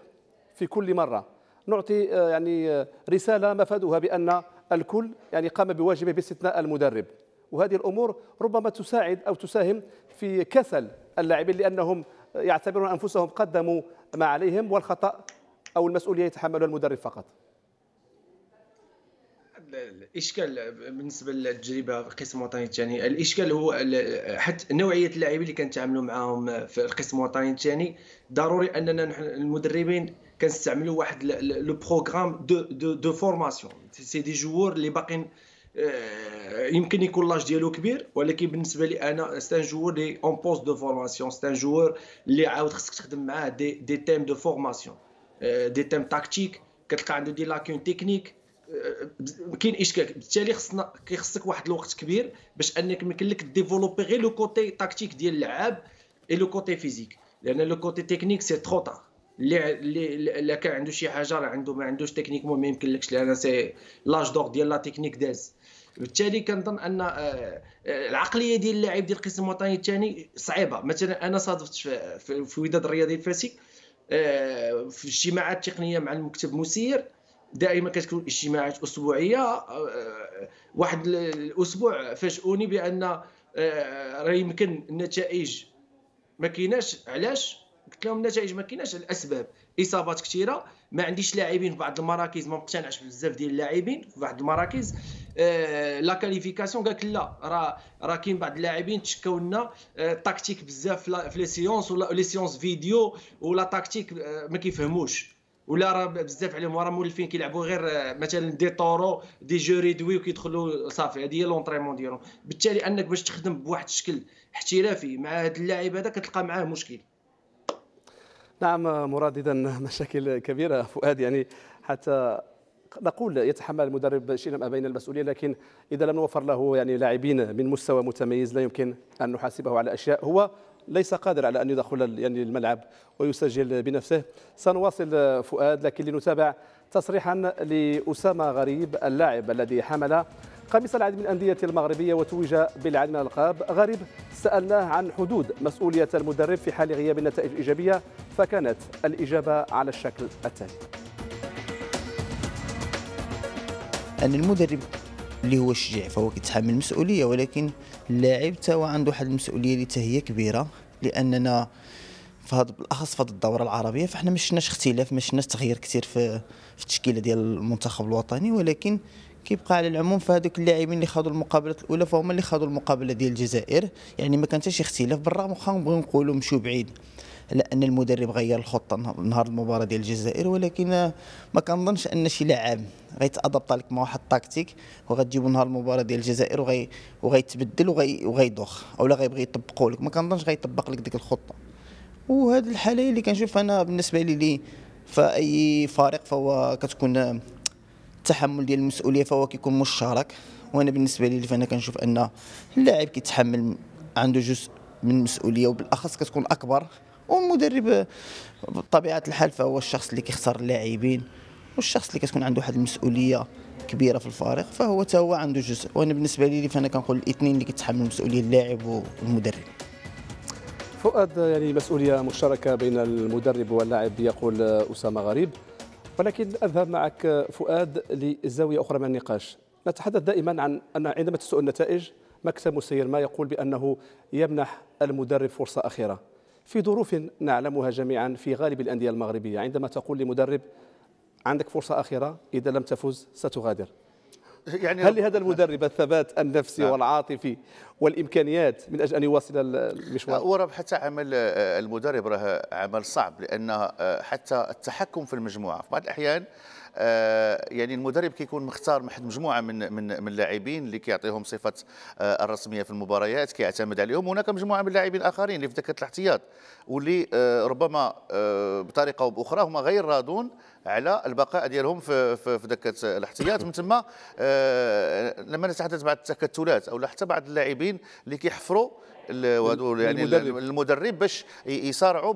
في كل مره نعطي آه، يعني آه، رساله مفادها بان الكل يعني قام بواجبه باستثناء المدرب وهذه الامور ربما تساعد او تساهم في كسل اللاعبين لانهم يعتبرون انفسهم قدموا ما عليهم والخطا او المسؤوليه يتحملها المدرب فقط الاشكال بالنسبه للتجربه في القسم الوطني الثاني الاشكال هو حتى نوعيه اللاعبين اللي كنتعاملوا معاهم في القسم الوطني الثاني ضروري اننا نحن المدربين كنستعملوا واحد لو بروغرام دو دو دو فورماسيون سي دي جوور اللي باقين آه، يمكن يكون لاج ديالو كبير ولكن بالنسبه لي انا سي ان جوور لي اون بوست دو فورماسيون سي ان جوور اللي عاود خصك تخدم معاه دي دي تيم دو فورماسيون دي تيم تاكتيك كتلقى عنده دي لاكون تكنيك كاين اشكال بالتالي خصنا كيخصك واحد الوقت كبير باش انك يمكن لك ديفلوبي غير لو كوتي تاكتيك ديال اللعاب اي لو كوتي فيزيك لان لو كوتي تكنيك سي ترو طار اللي اللي كان عنده شي حاجه راه عنده ما عندوش تكنيك ما يمكنلكش لان سي لاج دور ديال لا تكنيك داز بالتالي كنظن ان آه، آه، العقليه ديال اللاعب ديال القسم الوطني الثاني صعيبه مثلا انا صادفت في الوداد الرياضي الفاسي آه، في اجتماعات تقنيه مع المكتب مسير دائما كتكون اجتماعات اسبوعيه آه، آه، واحد الاسبوع فاجئوني بان آه، راه يمكن النتائج ما كايناش علاش قلت لهم النتائج ما كايناش الاسباب اصابات كثيره ما عنديش لاعبين في بعض المراكز ما مقتنعش بزاف ديال اللاعبين في بعض المراكز لا كاليفيكاسيون قالك لا راه راه كاين بعض اللاعبين تشكاو لنا آه بزاف في لي سيونس ولا لي سيونس فيديو ولا تاكتيك ما كيفهموش ولا راه بزاف عليهم وراه مولفين كيلعبوا غير آه، مثلا دي طورو دي جو ريدوي وكيدخلوا صافي هذه هي لونطريمون ديالهم بالتالي انك باش تخدم بواحد الشكل احترافي مع هذا اللاعب هذا كتلقى معاه مشكل نعم مراد اذا مشاكل كبيره فؤاد يعني حتى نقول يتحمل المدرب شيئا ما بين المسؤوليه لكن اذا لم نوفر له يعني لاعبين من مستوى متميز لا يمكن ان نحاسبه على اشياء هو ليس قادر على أن يدخل يعني الملعب ويسجل بنفسه سنواصل فؤاد لكن لنتابع تصريحا لأسامة غريب اللاعب الذي حمل قميص العديد من الأندية المغربية وتوج بالعديد من الألقاب غريب سألناه عن حدود مسؤولية المدرب في حال غياب النتائج الإيجابية فكانت الإجابة على الشكل التالي أن المدرب اللي هو الشجاع فهو كيتحمل المسؤوليه ولكن اللاعب حتى هو عنده واحد المسؤوليه اللي هي كبيره لاننا في هذا بالاخص في هذه الدوره العربيه فاحنا ما شفناش اختلاف ما شفناش تغيير كثير في في التشكيله ديال المنتخب الوطني ولكن كيبقى على العموم فهذوك اللاعبين اللي خاضوا المقابله الاولى فهما اللي خاضوا المقابله ديال الجزائر يعني ما كان حتى شي اختلاف بالرغم واخا نبغيو نقولوا مشوا بعيد لان المدرب غير الخطه نهار المباراه ديال الجزائر ولكن ما كنظنش ان شي لاعب غيتادبط لك مع واحد التكتيك وغتجيبو نهار المباراه ديال الجزائر وغي وغيتبدل وغي وغيدوخ اولا غيبغي يطبقوا لك ما كنظنش غيطبق لك ديك الخطه وهذه الحاله اللي كنشوف انا بالنسبه لي, لي فاي فريق فهو كتكون التحمل ديال المسؤوليه فهو كيكون مشترك وانا بالنسبه لي فانا كنشوف ان اللاعب كيتحمل عنده جزء من المسؤوليه وبالاخص كتكون اكبر ومدرب بطبيعه الحال فهو الشخص اللي كيختار اللاعبين والشخص اللي كتكون عنده واحد المسؤوليه كبيره في الفريق فهو تا هو عنده جزء وانا بالنسبه لي فانا كنقول الاثنين اللي كيتحملوا المسؤوليه اللاعب والمدرب فؤاد يعني مسؤوليه مشتركه بين المدرب واللاعب يقول اسامه غريب ولكن اذهب معك فؤاد لزاويه اخرى من النقاش نتحدث دائما عن ان عندما تسوء النتائج مكتب مسير ما يقول بانه يمنح المدرب فرصه اخيره في ظروف نعلمها جميعا في غالب الأندية المغربية عندما تقول لمدرب عندك فرصة أخيرة إذا لم تفز ستغادر يعني هل لهذا المدرب الثبات النفسي نعم. والعاطفي والامكانيات من اجل ان يواصل المشوار؟ ورب حتى عمل آه، المدرب راه عمل صعب لان آه، حتى التحكم في المجموعه في بعض الاحيان آه، يعني المدرب كيكون مختار محد مجموعه من من من اللاعبين اللي كيعطيهم صفه آه، الرسميه في المباريات كيعتمد عليهم هناك مجموعه من اللاعبين اخرين اللي في دكه الاحتياط واللي آه، ربما بطريقه او باخرى هما غير راضون على البقاء ديالهم في في دكه الاحتياط من ثم لما نتحدث بعض التكتلات او حتى بعض اللاعبين اللي كيحفروا يعني المدرب, باش يصارعوا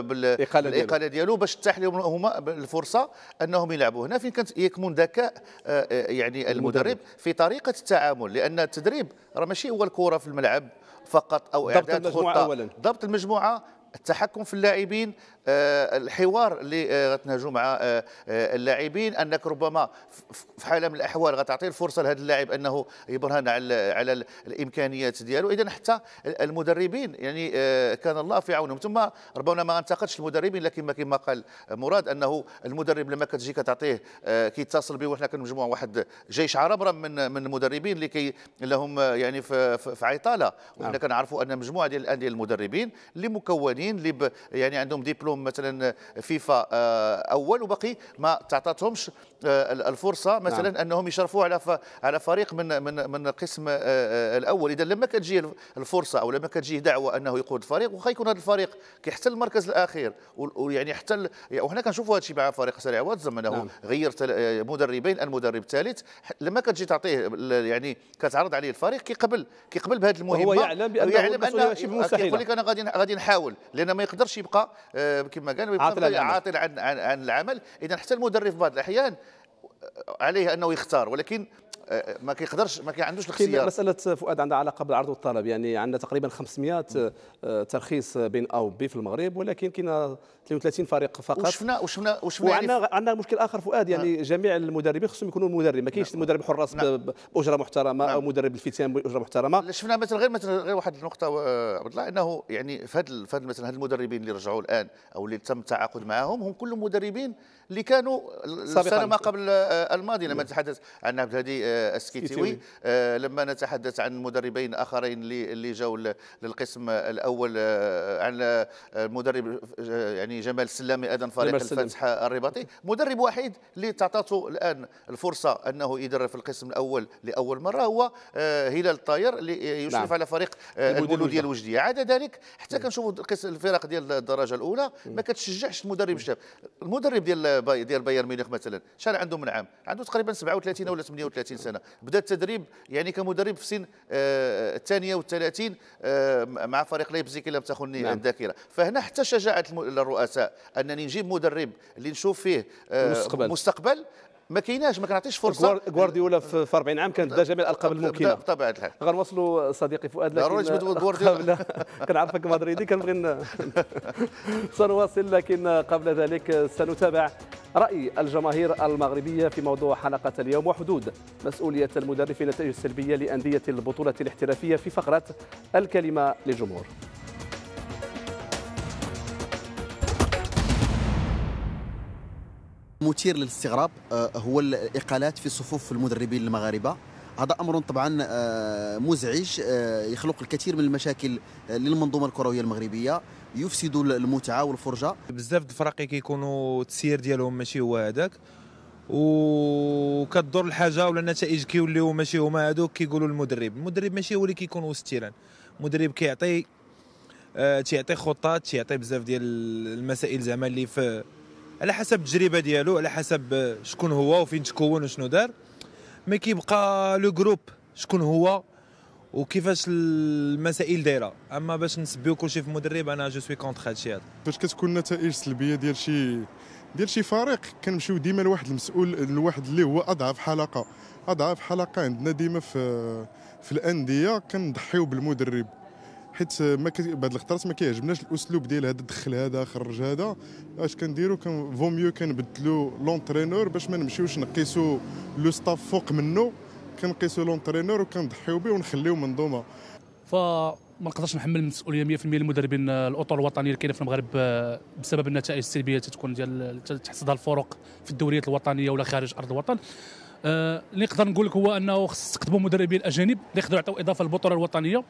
بالاقاله ديالو باش تتاح لهم هما الفرصه انهم يلعبوا هنا فين كانت يكمن ذكاء آه، آه، يعني المدرب في طريقه التعامل لان التدريب راه ماشي هو الكره في الملعب فقط او اعداد ضبط المجموعه خطه ضبط المجموعه التحكم في اللاعبين آه، الحوار اللي آه، غتنهجوا مع آه، اللاعبين انك ربما في حاله من الاحوال غتعطي الفرصه لهذا اللاعب انه يبرهن على على الامكانيات ديالو اذا حتى المدربين يعني كان الله في عونهم ثم ربما ما انتقدش المدربين لكن كما قال مراد انه المدرب لما كتجي كتعطيه كيتصل به وحنا كنجمعوا واحد جيش عربره من من المدربين اللي كي لهم يعني في, في عيطاله وحنا نعم. كنعرفوا ان مجموعه ديال الانديه المدربين اللي مكونين اللي يعني عندهم ديبلوم لهم مثلا فيفا آه، اول وباقي ما تعطاتهمش آه، الفرصه نعم. مثلا نعم. انهم يشرفوا على على فريق من من من القسم آه، الاول اذا لما كتجيه الفرصه او لما كتجيه دعوه انه يقود فريق وخا يكون هذا الفريق كيحتل المركز الاخير ويعني يحتل يعني وحنا كنشوفوا هذا الشيء مع فريق سريع واتزم انه نعم. غير مدربين المدرب الثالث لما كتجي تعطيه يعني كتعرض عليه الفريق كيقبل كيقبل بهذه المهمه هو يعلم بانه يعلم أنه شيء مستحيل لك انا غادي غادي نحاول لان ما يقدرش يبقى كما قال عاطل, عاطل عن, عن, عن العمل اذا حتى المدرب بعض الاحيان عليه انه يختار ولكن ما كيقدرش ما كيعندوش الاختيار مساله فؤاد عندها علاقه بالعرض والطلب يعني عندنا تقريبا 500 آه، ترخيص بين ا وبي في المغرب ولكن كاين 32 فريق فقط وشفنا وشفنا وشفنا يعني وعندنا يعني عندنا مشكل اخر فؤاد يعني نعم. جميع المدربين خصهم يكونوا مدرب ما كاينش نعم. مدرب حراس نعم. باجره محترمه نعم. او مدرب الفتيان باجره محترمه شفنا مثلا غير مثلا غير واحد النقطه آه، عبد الله انه يعني في هذا مثلا هاد المدربين اللي رجعوا الان او اللي تم التعاقد معاهم هم كلهم مدربين اللي كانوا السنه ما قبل آه، الماضي لما نعم. نتحدث عن عبد الهادي آه، السكيتيوي آه، لما نتحدث عن مدربين اخرين اللي جاوا للقسم الاول عن المدرب يعني جمال السلامي اذن فريق الفتح الرباطي مدرب وحيد اللي تعطاته الان الفرصه انه يدرب في القسم الاول لاول مره هو هلال الطاير اللي يشرف نعم. على فريق المولوديه الوجديه عدا ذلك حتى نعم. كنشوفوا الفرق ديال الدرجه الاولى ما نعم. كتشجعش المدرب الشاب المدرب ديال ديال بايرن ميونخ مثلا شحال عنده من عام عنده تقريبا 37 ولا 38 سنه بدا التدريب يعني كمدرب في سن آه، الثانيه والثلاثين آه، مع فريق ليبزيك الا لم تخني نعم. الذاكره فهنا حتى شجاعه الرؤساء انني نجيب مدرب اللي نشوف فيه آه، مستقبل مستقبل ما كايناش ما كنعطيش فرصه غوارديولا في 40 عام كانت بدا جميع الالقاب الممكنه بطبيعه الحال غنوصلوا صديقي فؤاد ضروري تبدو غوارديولا كنعرفك مدريدي كنبغي [LAUGHS] سنواصل لكن قبل ذلك سنتابع راي الجماهير المغربيه في موضوع حلقه اليوم وحدود مسؤوليه المدرب في النتائج السلبيه لانديه البطوله الاحترافيه في فقره الكلمه للجمهور مثير للاستغراب آه، هو الاقالات في صفوف المدربين المغاربه هذا امر طبعا آه، مزعج آه، يخلق الكثير من المشاكل للمنظومه الكرويه المغربيه يفسد المتعه والفرجه بزاف الفرق كيكونوا التسيير ديالهم ماشي هو هذاك وكدور الحاجه ولا النتائج كيوليو ماشي هما هذوك كيقولوا المدرب المدرب ماشي هو اللي كيكون وستيرا المدرب كيعطي تيعطي خطط تيعطي بزاف ديال المسائل زعما اللي في على حسب التجربه ديالو على حسب شكون هو وفين تكون وشنو دار ما كيبقى لو جروب شكون هو وكيفاش المسائل دايره اما باش نسبيو كلشي في مدرب انا جو سوي كونتر هادشي هذا فاش كتكون النتائج سلبيه ديال شي ديال شي فريق كنمشيو ديما لواحد المسؤول لواحد اللي هو اضعف حلقه اضعف حلقه عندنا ديما في في الانديه كنضحيو بالمدرب حيت ما بعض الخطرات ما كيعجبناش الاسلوب ديال هذا دخل هذا خرج هذا اش كنديروا كان فو ميو كنبدلو لونترينور باش ما نمشيوش نقيسو لو ستاف فوق منه كنقيسو لونترينور وكنضحيو به ونخليو منظومه فما نقدرش نحمل المسؤوليه 100% المدربين آه، الاطر الوطنيه اللي كاينه في المغرب آه، بسبب النتائج السلبيه اللي تتكون ديال تحصدها الفرق في الدوريات الوطنيه ولا خارج ارض الوطن آه، اللي نقدر نقول لك هو انه خص تقدموا مدربين اجانب اللي يقدروا يعطيو اضافه للبطوله الوطنيه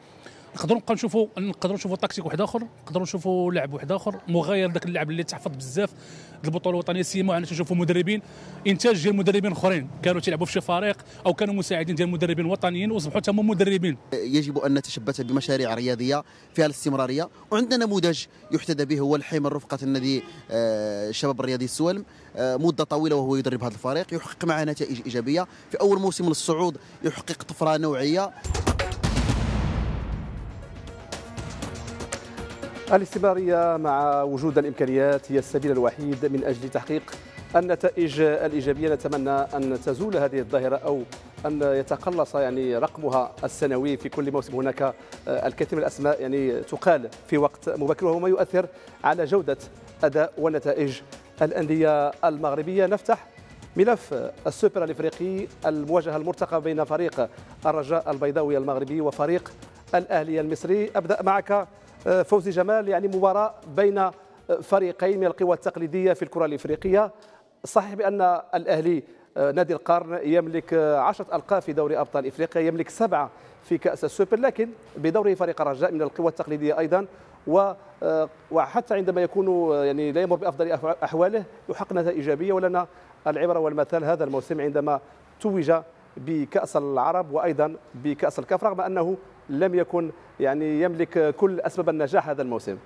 نقدروا نبقاو نشوفوا نقدروا نشوفوا تاكتيك واحد اخر نقدروا نشوفوا لاعب واحد اخر مغاير ذاك اللاعب اللي تحفظ بزاف البطوله الوطنيه سيما علاش نشوفوا مدربين انتاج ديال مدربين اخرين كانوا تيلعبوا في شي فريق او كانوا مساعدين ديال مدربين وطنيين واصبحوا تما مدربين يجب ان نتشبث بمشاريع رياضيه فيها الاستمراريه وعندنا نموذج يحتذى به هو الحمر رفقه النادي آه، الشباب الرياضي السوالم آه، مده طويله وهو يدرب هذا الفريق يحقق معه نتائج ايجابيه في اول موسم للصعود يحقق طفره نوعيه الاستمرارية مع وجود الإمكانيات هي السبيل الوحيد من أجل تحقيق النتائج الإيجابية نتمنى أن تزول هذه الظاهرة أو أن يتقلص يعني رقمها السنوي في كل موسم هناك آه، الكثير من الأسماء يعني تقال في وقت مبكر وهو ما يؤثر على جودة أداء ونتائج الأندية المغربية نفتح ملف السوبر الافريقي المواجهه المرتقبه بين فريق الرجاء البيضاوي المغربي وفريق الاهلي المصري ابدا معك آه، فوزي جمال يعني مباراة بين آه، فريقين من القوى التقليدية في الكرة الإفريقية صحيح بأن الأهلي آه، نادي القرن يملك عشرة ألقاب في دوري أبطال إفريقيا يملك سبعة في كأس السوبر لكن بدوره فريق الرجاء من القوى التقليدية أيضا و وحتى عندما يكون يعني لا يمر بافضل احواله يحقق نتائج ايجابيه ولنا العبره والمثال هذا الموسم عندما توج بكأس العرب وأيضا بكأس الكاف رغم أنه لم يكن يعني يملك كل أسباب النجاح هذا الموسم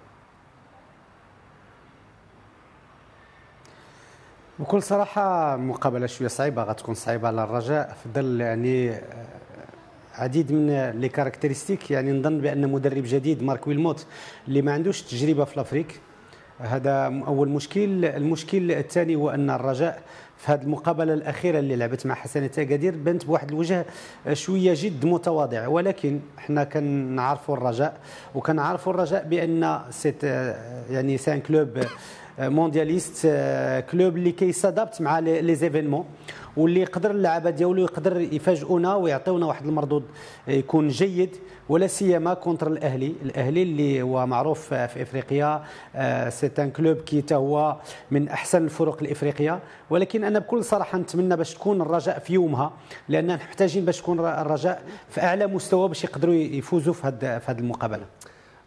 بكل صراحة مقابلة شوية صعيبة غتكون صعيبة على الرجاء في ظل يعني آه، عديد من لي كاركتيرستيك يعني نظن بان مدرب جديد مارك ويلموت اللي ما عندوش تجربه في لافريك هذا اول مشكل المشكل الثاني هو ان الرجاء في هذه المقابله الاخيره اللي لعبت مع حسن تاكادير بنت بواحد الوجه شويه جد متواضع ولكن حنا كنعرفوا الرجاء وكنعرفوا الرجاء بان سيت euh, يعني سان كلوب موندياليست كلوب اللي كيصادبت مع لي زيفينمون واللي يقدر اللعابه ديالو يقدر يفاجئونا ويعطيونا واحد المردود يكون جيد ولا سيما كونتر الاهلي الاهلي اللي هو معروف في افريقيا آه، سي ان كلوب كي تا هو من احسن الفرق الافريقيه ولكن انا بكل صراحه نتمنى باش تكون الرجاء في يومها لان محتاجين باش تكون الرجاء في اعلى مستوى باش يقدروا يفوزوا في هذه المقابله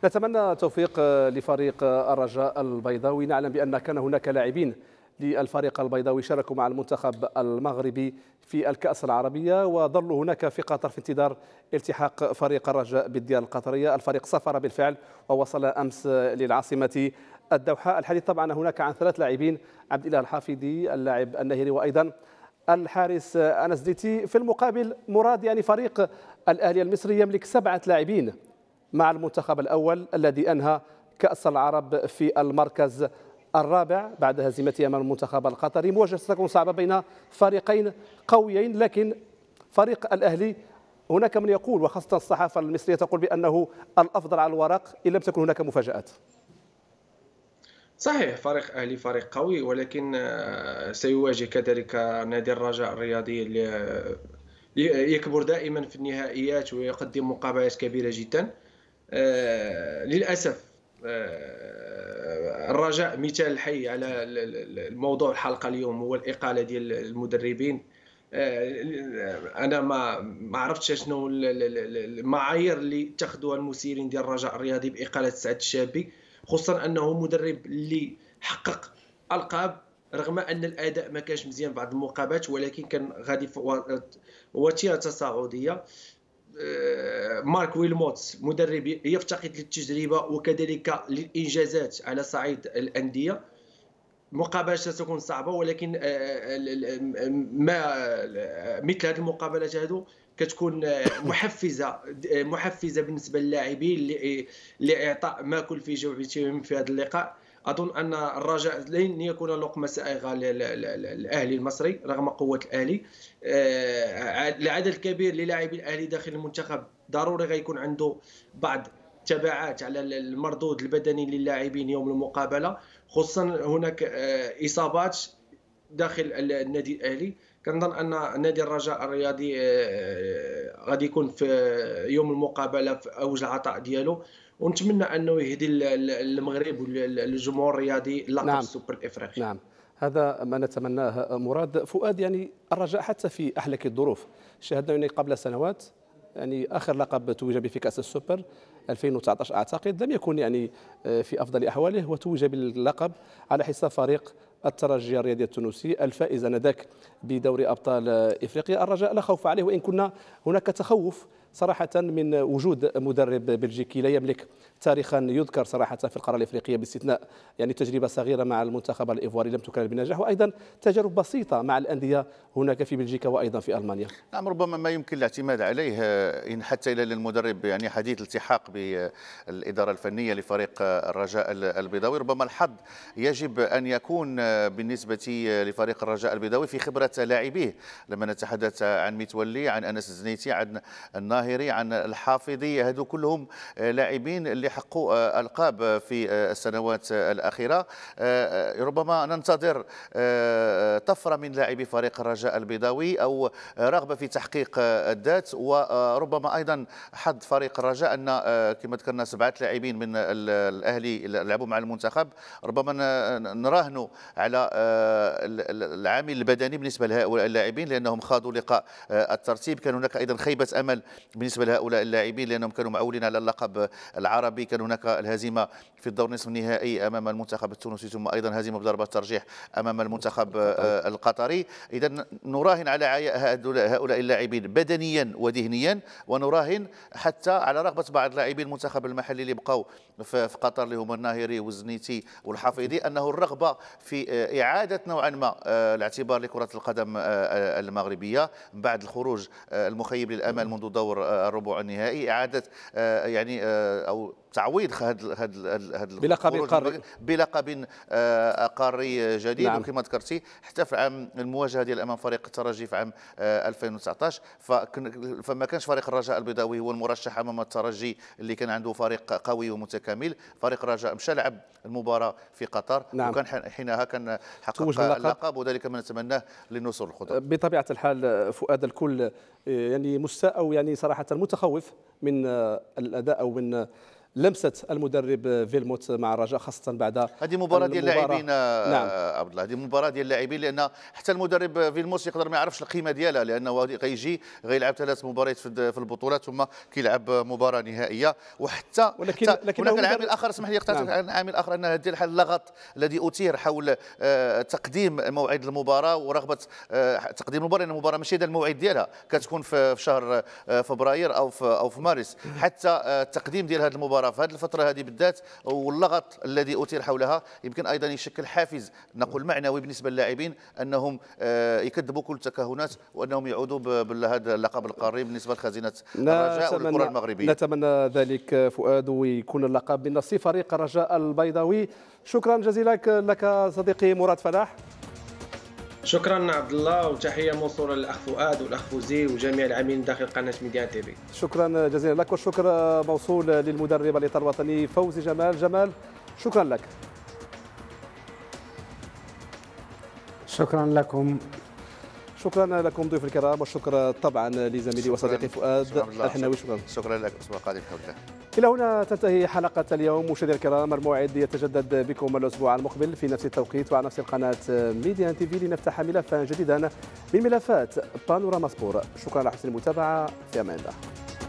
نتمنى التوفيق آه، لفريق آه، الرجاء البيضاوي نعلم بان كان هناك لاعبين للفريق البيضاوي شاركوا مع المنتخب المغربي في الكأس العربية وظل هناك في قطر في انتظار التحاق فريق الرجاء بالديار القطرية الفريق سافر بالفعل ووصل أمس للعاصمة الدوحة الحديث طبعا هناك عن ثلاث لاعبين عبد الإله الحافظي اللاعب النهيري وأيضا الحارس أنس ديتي في المقابل مراد يعني فريق الأهلي المصري يملك سبعة لاعبين مع المنتخب الأول الذي أنهى كأس العرب في المركز الرابع بعد هزيمته أمام المنتخب القطري مواجهة ستكون صعبة بين فريقين قويين لكن فريق الأهلي هناك من يقول وخاصة الصحافة المصرية تقول بأنه الأفضل على الورق إن لم تكن هناك مفاجآت صحيح فريق اهلي فريق قوي ولكن آه، سيواجه كذلك نادي الرجاء الرياضي اللي يكبر دائما في النهائيات ويقدم مقابلات كبيره جدا آه، للاسف آه، الرجاء مثال حي على الموضوع الحلقه اليوم هو الاقاله ديال المدربين آه، انا ما ما عرفتش شنو المعايير اللي اتخذوها المسيرين ديال الرجاء الرياضي باقاله سعد الشابي خصوصا انه مدرب اللي حقق القاب رغم ان الاداء ما كانش مزيان بعض المقابلات ولكن كان غادي وتيره تصاعديه مارك ويلموتس مدرب يفتقد للتجربه وكذلك للانجازات على صعيد الانديه مقابله ستكون صعبه ولكن آه، ما مثل هذه المقابلات هذو كتكون آه، محفزه آه، محفزه بالنسبه للاعبين لاعطاء ما كل في جوهرتهم في هذا اللقاء اظن ان الرجاء لن يكون لقمه سائغه للاهلي المصري رغم قوه الاهلي العدد آه، الكبير للاعبي الاهلي داخل المنتخب ضروري غيكون عنده بعض تبعات على المردود البدني للاعبين يوم المقابله خصوصا هناك آه، اصابات داخل النادي الاهلي كنظن ان نادي الرجاء الرياضي آه، غادي يكون في يوم المقابله في اوج العطاء ديالو ونتمنى انه يهدي المغرب والجمهور الرياضي لقب نعم. السوبر الافريقي نعم هذا ما نتمناه مراد فؤاد يعني الرجاء حتى في احلك الظروف شاهدنا يعني قبل سنوات يعني اخر لقب توج به في كاس السوبر 2019 اعتقد لم يكن يعني آه، في افضل احواله وتوج باللقب على حساب فريق الترجي الرياضي التونسي الفائز انذاك بدوري ابطال افريقيا الرجاء لا خوف عليه وان كنا هناك تخوف صراحة من وجود مدرب بلجيكي لا يملك تاريخا يذكر صراحة في القارة الإفريقية باستثناء يعني تجربة صغيرة مع المنتخب الإيفواري لم تكن بنجاح وأيضا تجارب بسيطة مع الأندية هناك في بلجيكا وأيضا في ألمانيا نعم ربما ما يمكن الاعتماد عليه إن حتى إلى المدرب يعني حديث التحاق بالإدارة الفنية لفريق الرجاء البيضاوي ربما الحظ يجب أن يكون بالنسبة لفريق الرجاء البيضاوي في خبرة لاعبيه لما نتحدث عن متولي عن أنس الزنيتي عن النار الظاهري عن الحافظي هذو كلهم آه، لاعبين اللي حققوا آه، القاب آه، في السنوات الاخيره ربما ننتظر طفره من لاعبي فريق الرجاء البيضاوي او رغبه في تحقيق الذات وربما ايضا حظ فريق الرجاء ان كما ذكرنا سبعه لاعبين من الاهلي لعبوا مع المنتخب ربما نراهنوا على العامل البدني بالنسبه لهؤلاء اللاعبين لانهم خاضوا لقاء الترتيب كان هناك ايضا خيبه امل بالنسبه لهؤلاء اللاعبين لانهم كانوا معولين على اللقب العربي كان هناك الهزيمه في الدور نصف النهائي امام المنتخب التونسي ثم ايضا هزيمه بضربه ترجيح امام المنتخب القطري اذا نراهن على عياء هؤلاء اللاعبين بدنيا وذهنيا ونراهن حتى على رغبه بعض لاعبي المنتخب المحلي اللي بقوا في قطر اللي هما الناهري والزنيتي والحفيظي انه الرغبه في اعاده نوعا ما آه، الاعتبار لكره القدم آه، آه، المغربيه بعد الخروج المخيب للامال منذ دور الربع النهائي اعاده آه، يعني آه، او تعويض هاد هاد هاد بلقب قاري بلقب آه، آه، قاري جديد نعم. وكما ذكرتي حتى في عام المواجهه ديال امام فريق الترجي في عام 2019 آه، فما كانش فريق الرجاء البيضاوي هو المرشح امام الترجي اللي كان عنده فريق قوي ومتكامل فريق الرجاء مشى لعب المباراه في قطر نعم. وكان حينها كان حقق اللقب وذلك ما نتمناه للنصر الخضر بطبيعه الحال فؤاد الكل يعني مستاء او يعني صراحه متخوف من الاداء او من لمسه المدرب فيلموت مع الرجاء خاصه بعد هذه مباراه ديال اللاعبين آه، نعم. عبد الله هذه مباراه ديال اللاعبين لان حتى المدرب فيلموت يقدر ما يعرفش القيمه ديالها لانه غيجي غيلعب ثلاث مباريات في البطولات ثم كيلعب مباراه نهائيه وحتى ولكن حتى لكن هناك العامل الاخر اسمح لي قطعتك نعم. العامل الاخر ان هذه الحال اللغط الذي اثير حول آه، تقديم موعد المباراه ورغبه آه، تقديم المباراه لان المباراه ماشي الموعد ديالها كتكون في شهر فبراير او في او في مارس حتى التقديم ديال هذه المباراه المباراه في هذه الفتره هذه بالذات واللغط الذي اثير حولها يمكن ايضا يشكل حافز نقول معنوي بالنسبه للاعبين انهم آه، يكذبوا كل التكهنات وانهم يعودوا بهذا اللقب القاري بالنسبه لخزينه الرجاء والكره المغربيه نتمنى ذلك فؤاد ويكون اللقب من نصيب فريق الرجاء البيضاوي شكرا جزيلا لك صديقي مراد فلاح شكرا عبد الله وتحيه موصوله للاخ فؤاد والاخ فوزي وجميع العاملين داخل قناه تي في شكرا جزيلا لك والشكر موصول للمدرب الاطار الوطني فوزي جمال جمال شكرا لك شكرا لكم شكرا لكم ضيوف الكرام والشكر طبعا لزميلي وصديقي فؤاد الحناوي شكرا شكرا لك الاسبوع القادم حول الله الى هنا تنتهي حلقه اليوم مشاهدينا الكرام الموعد يتجدد بكم الاسبوع المقبل في نفس التوقيت وعلى نفس القناه ميديا تي في لنفتح ملفا جديدا من ملفات بانوراما سبور شكرا على حسن المتابعه في امان الله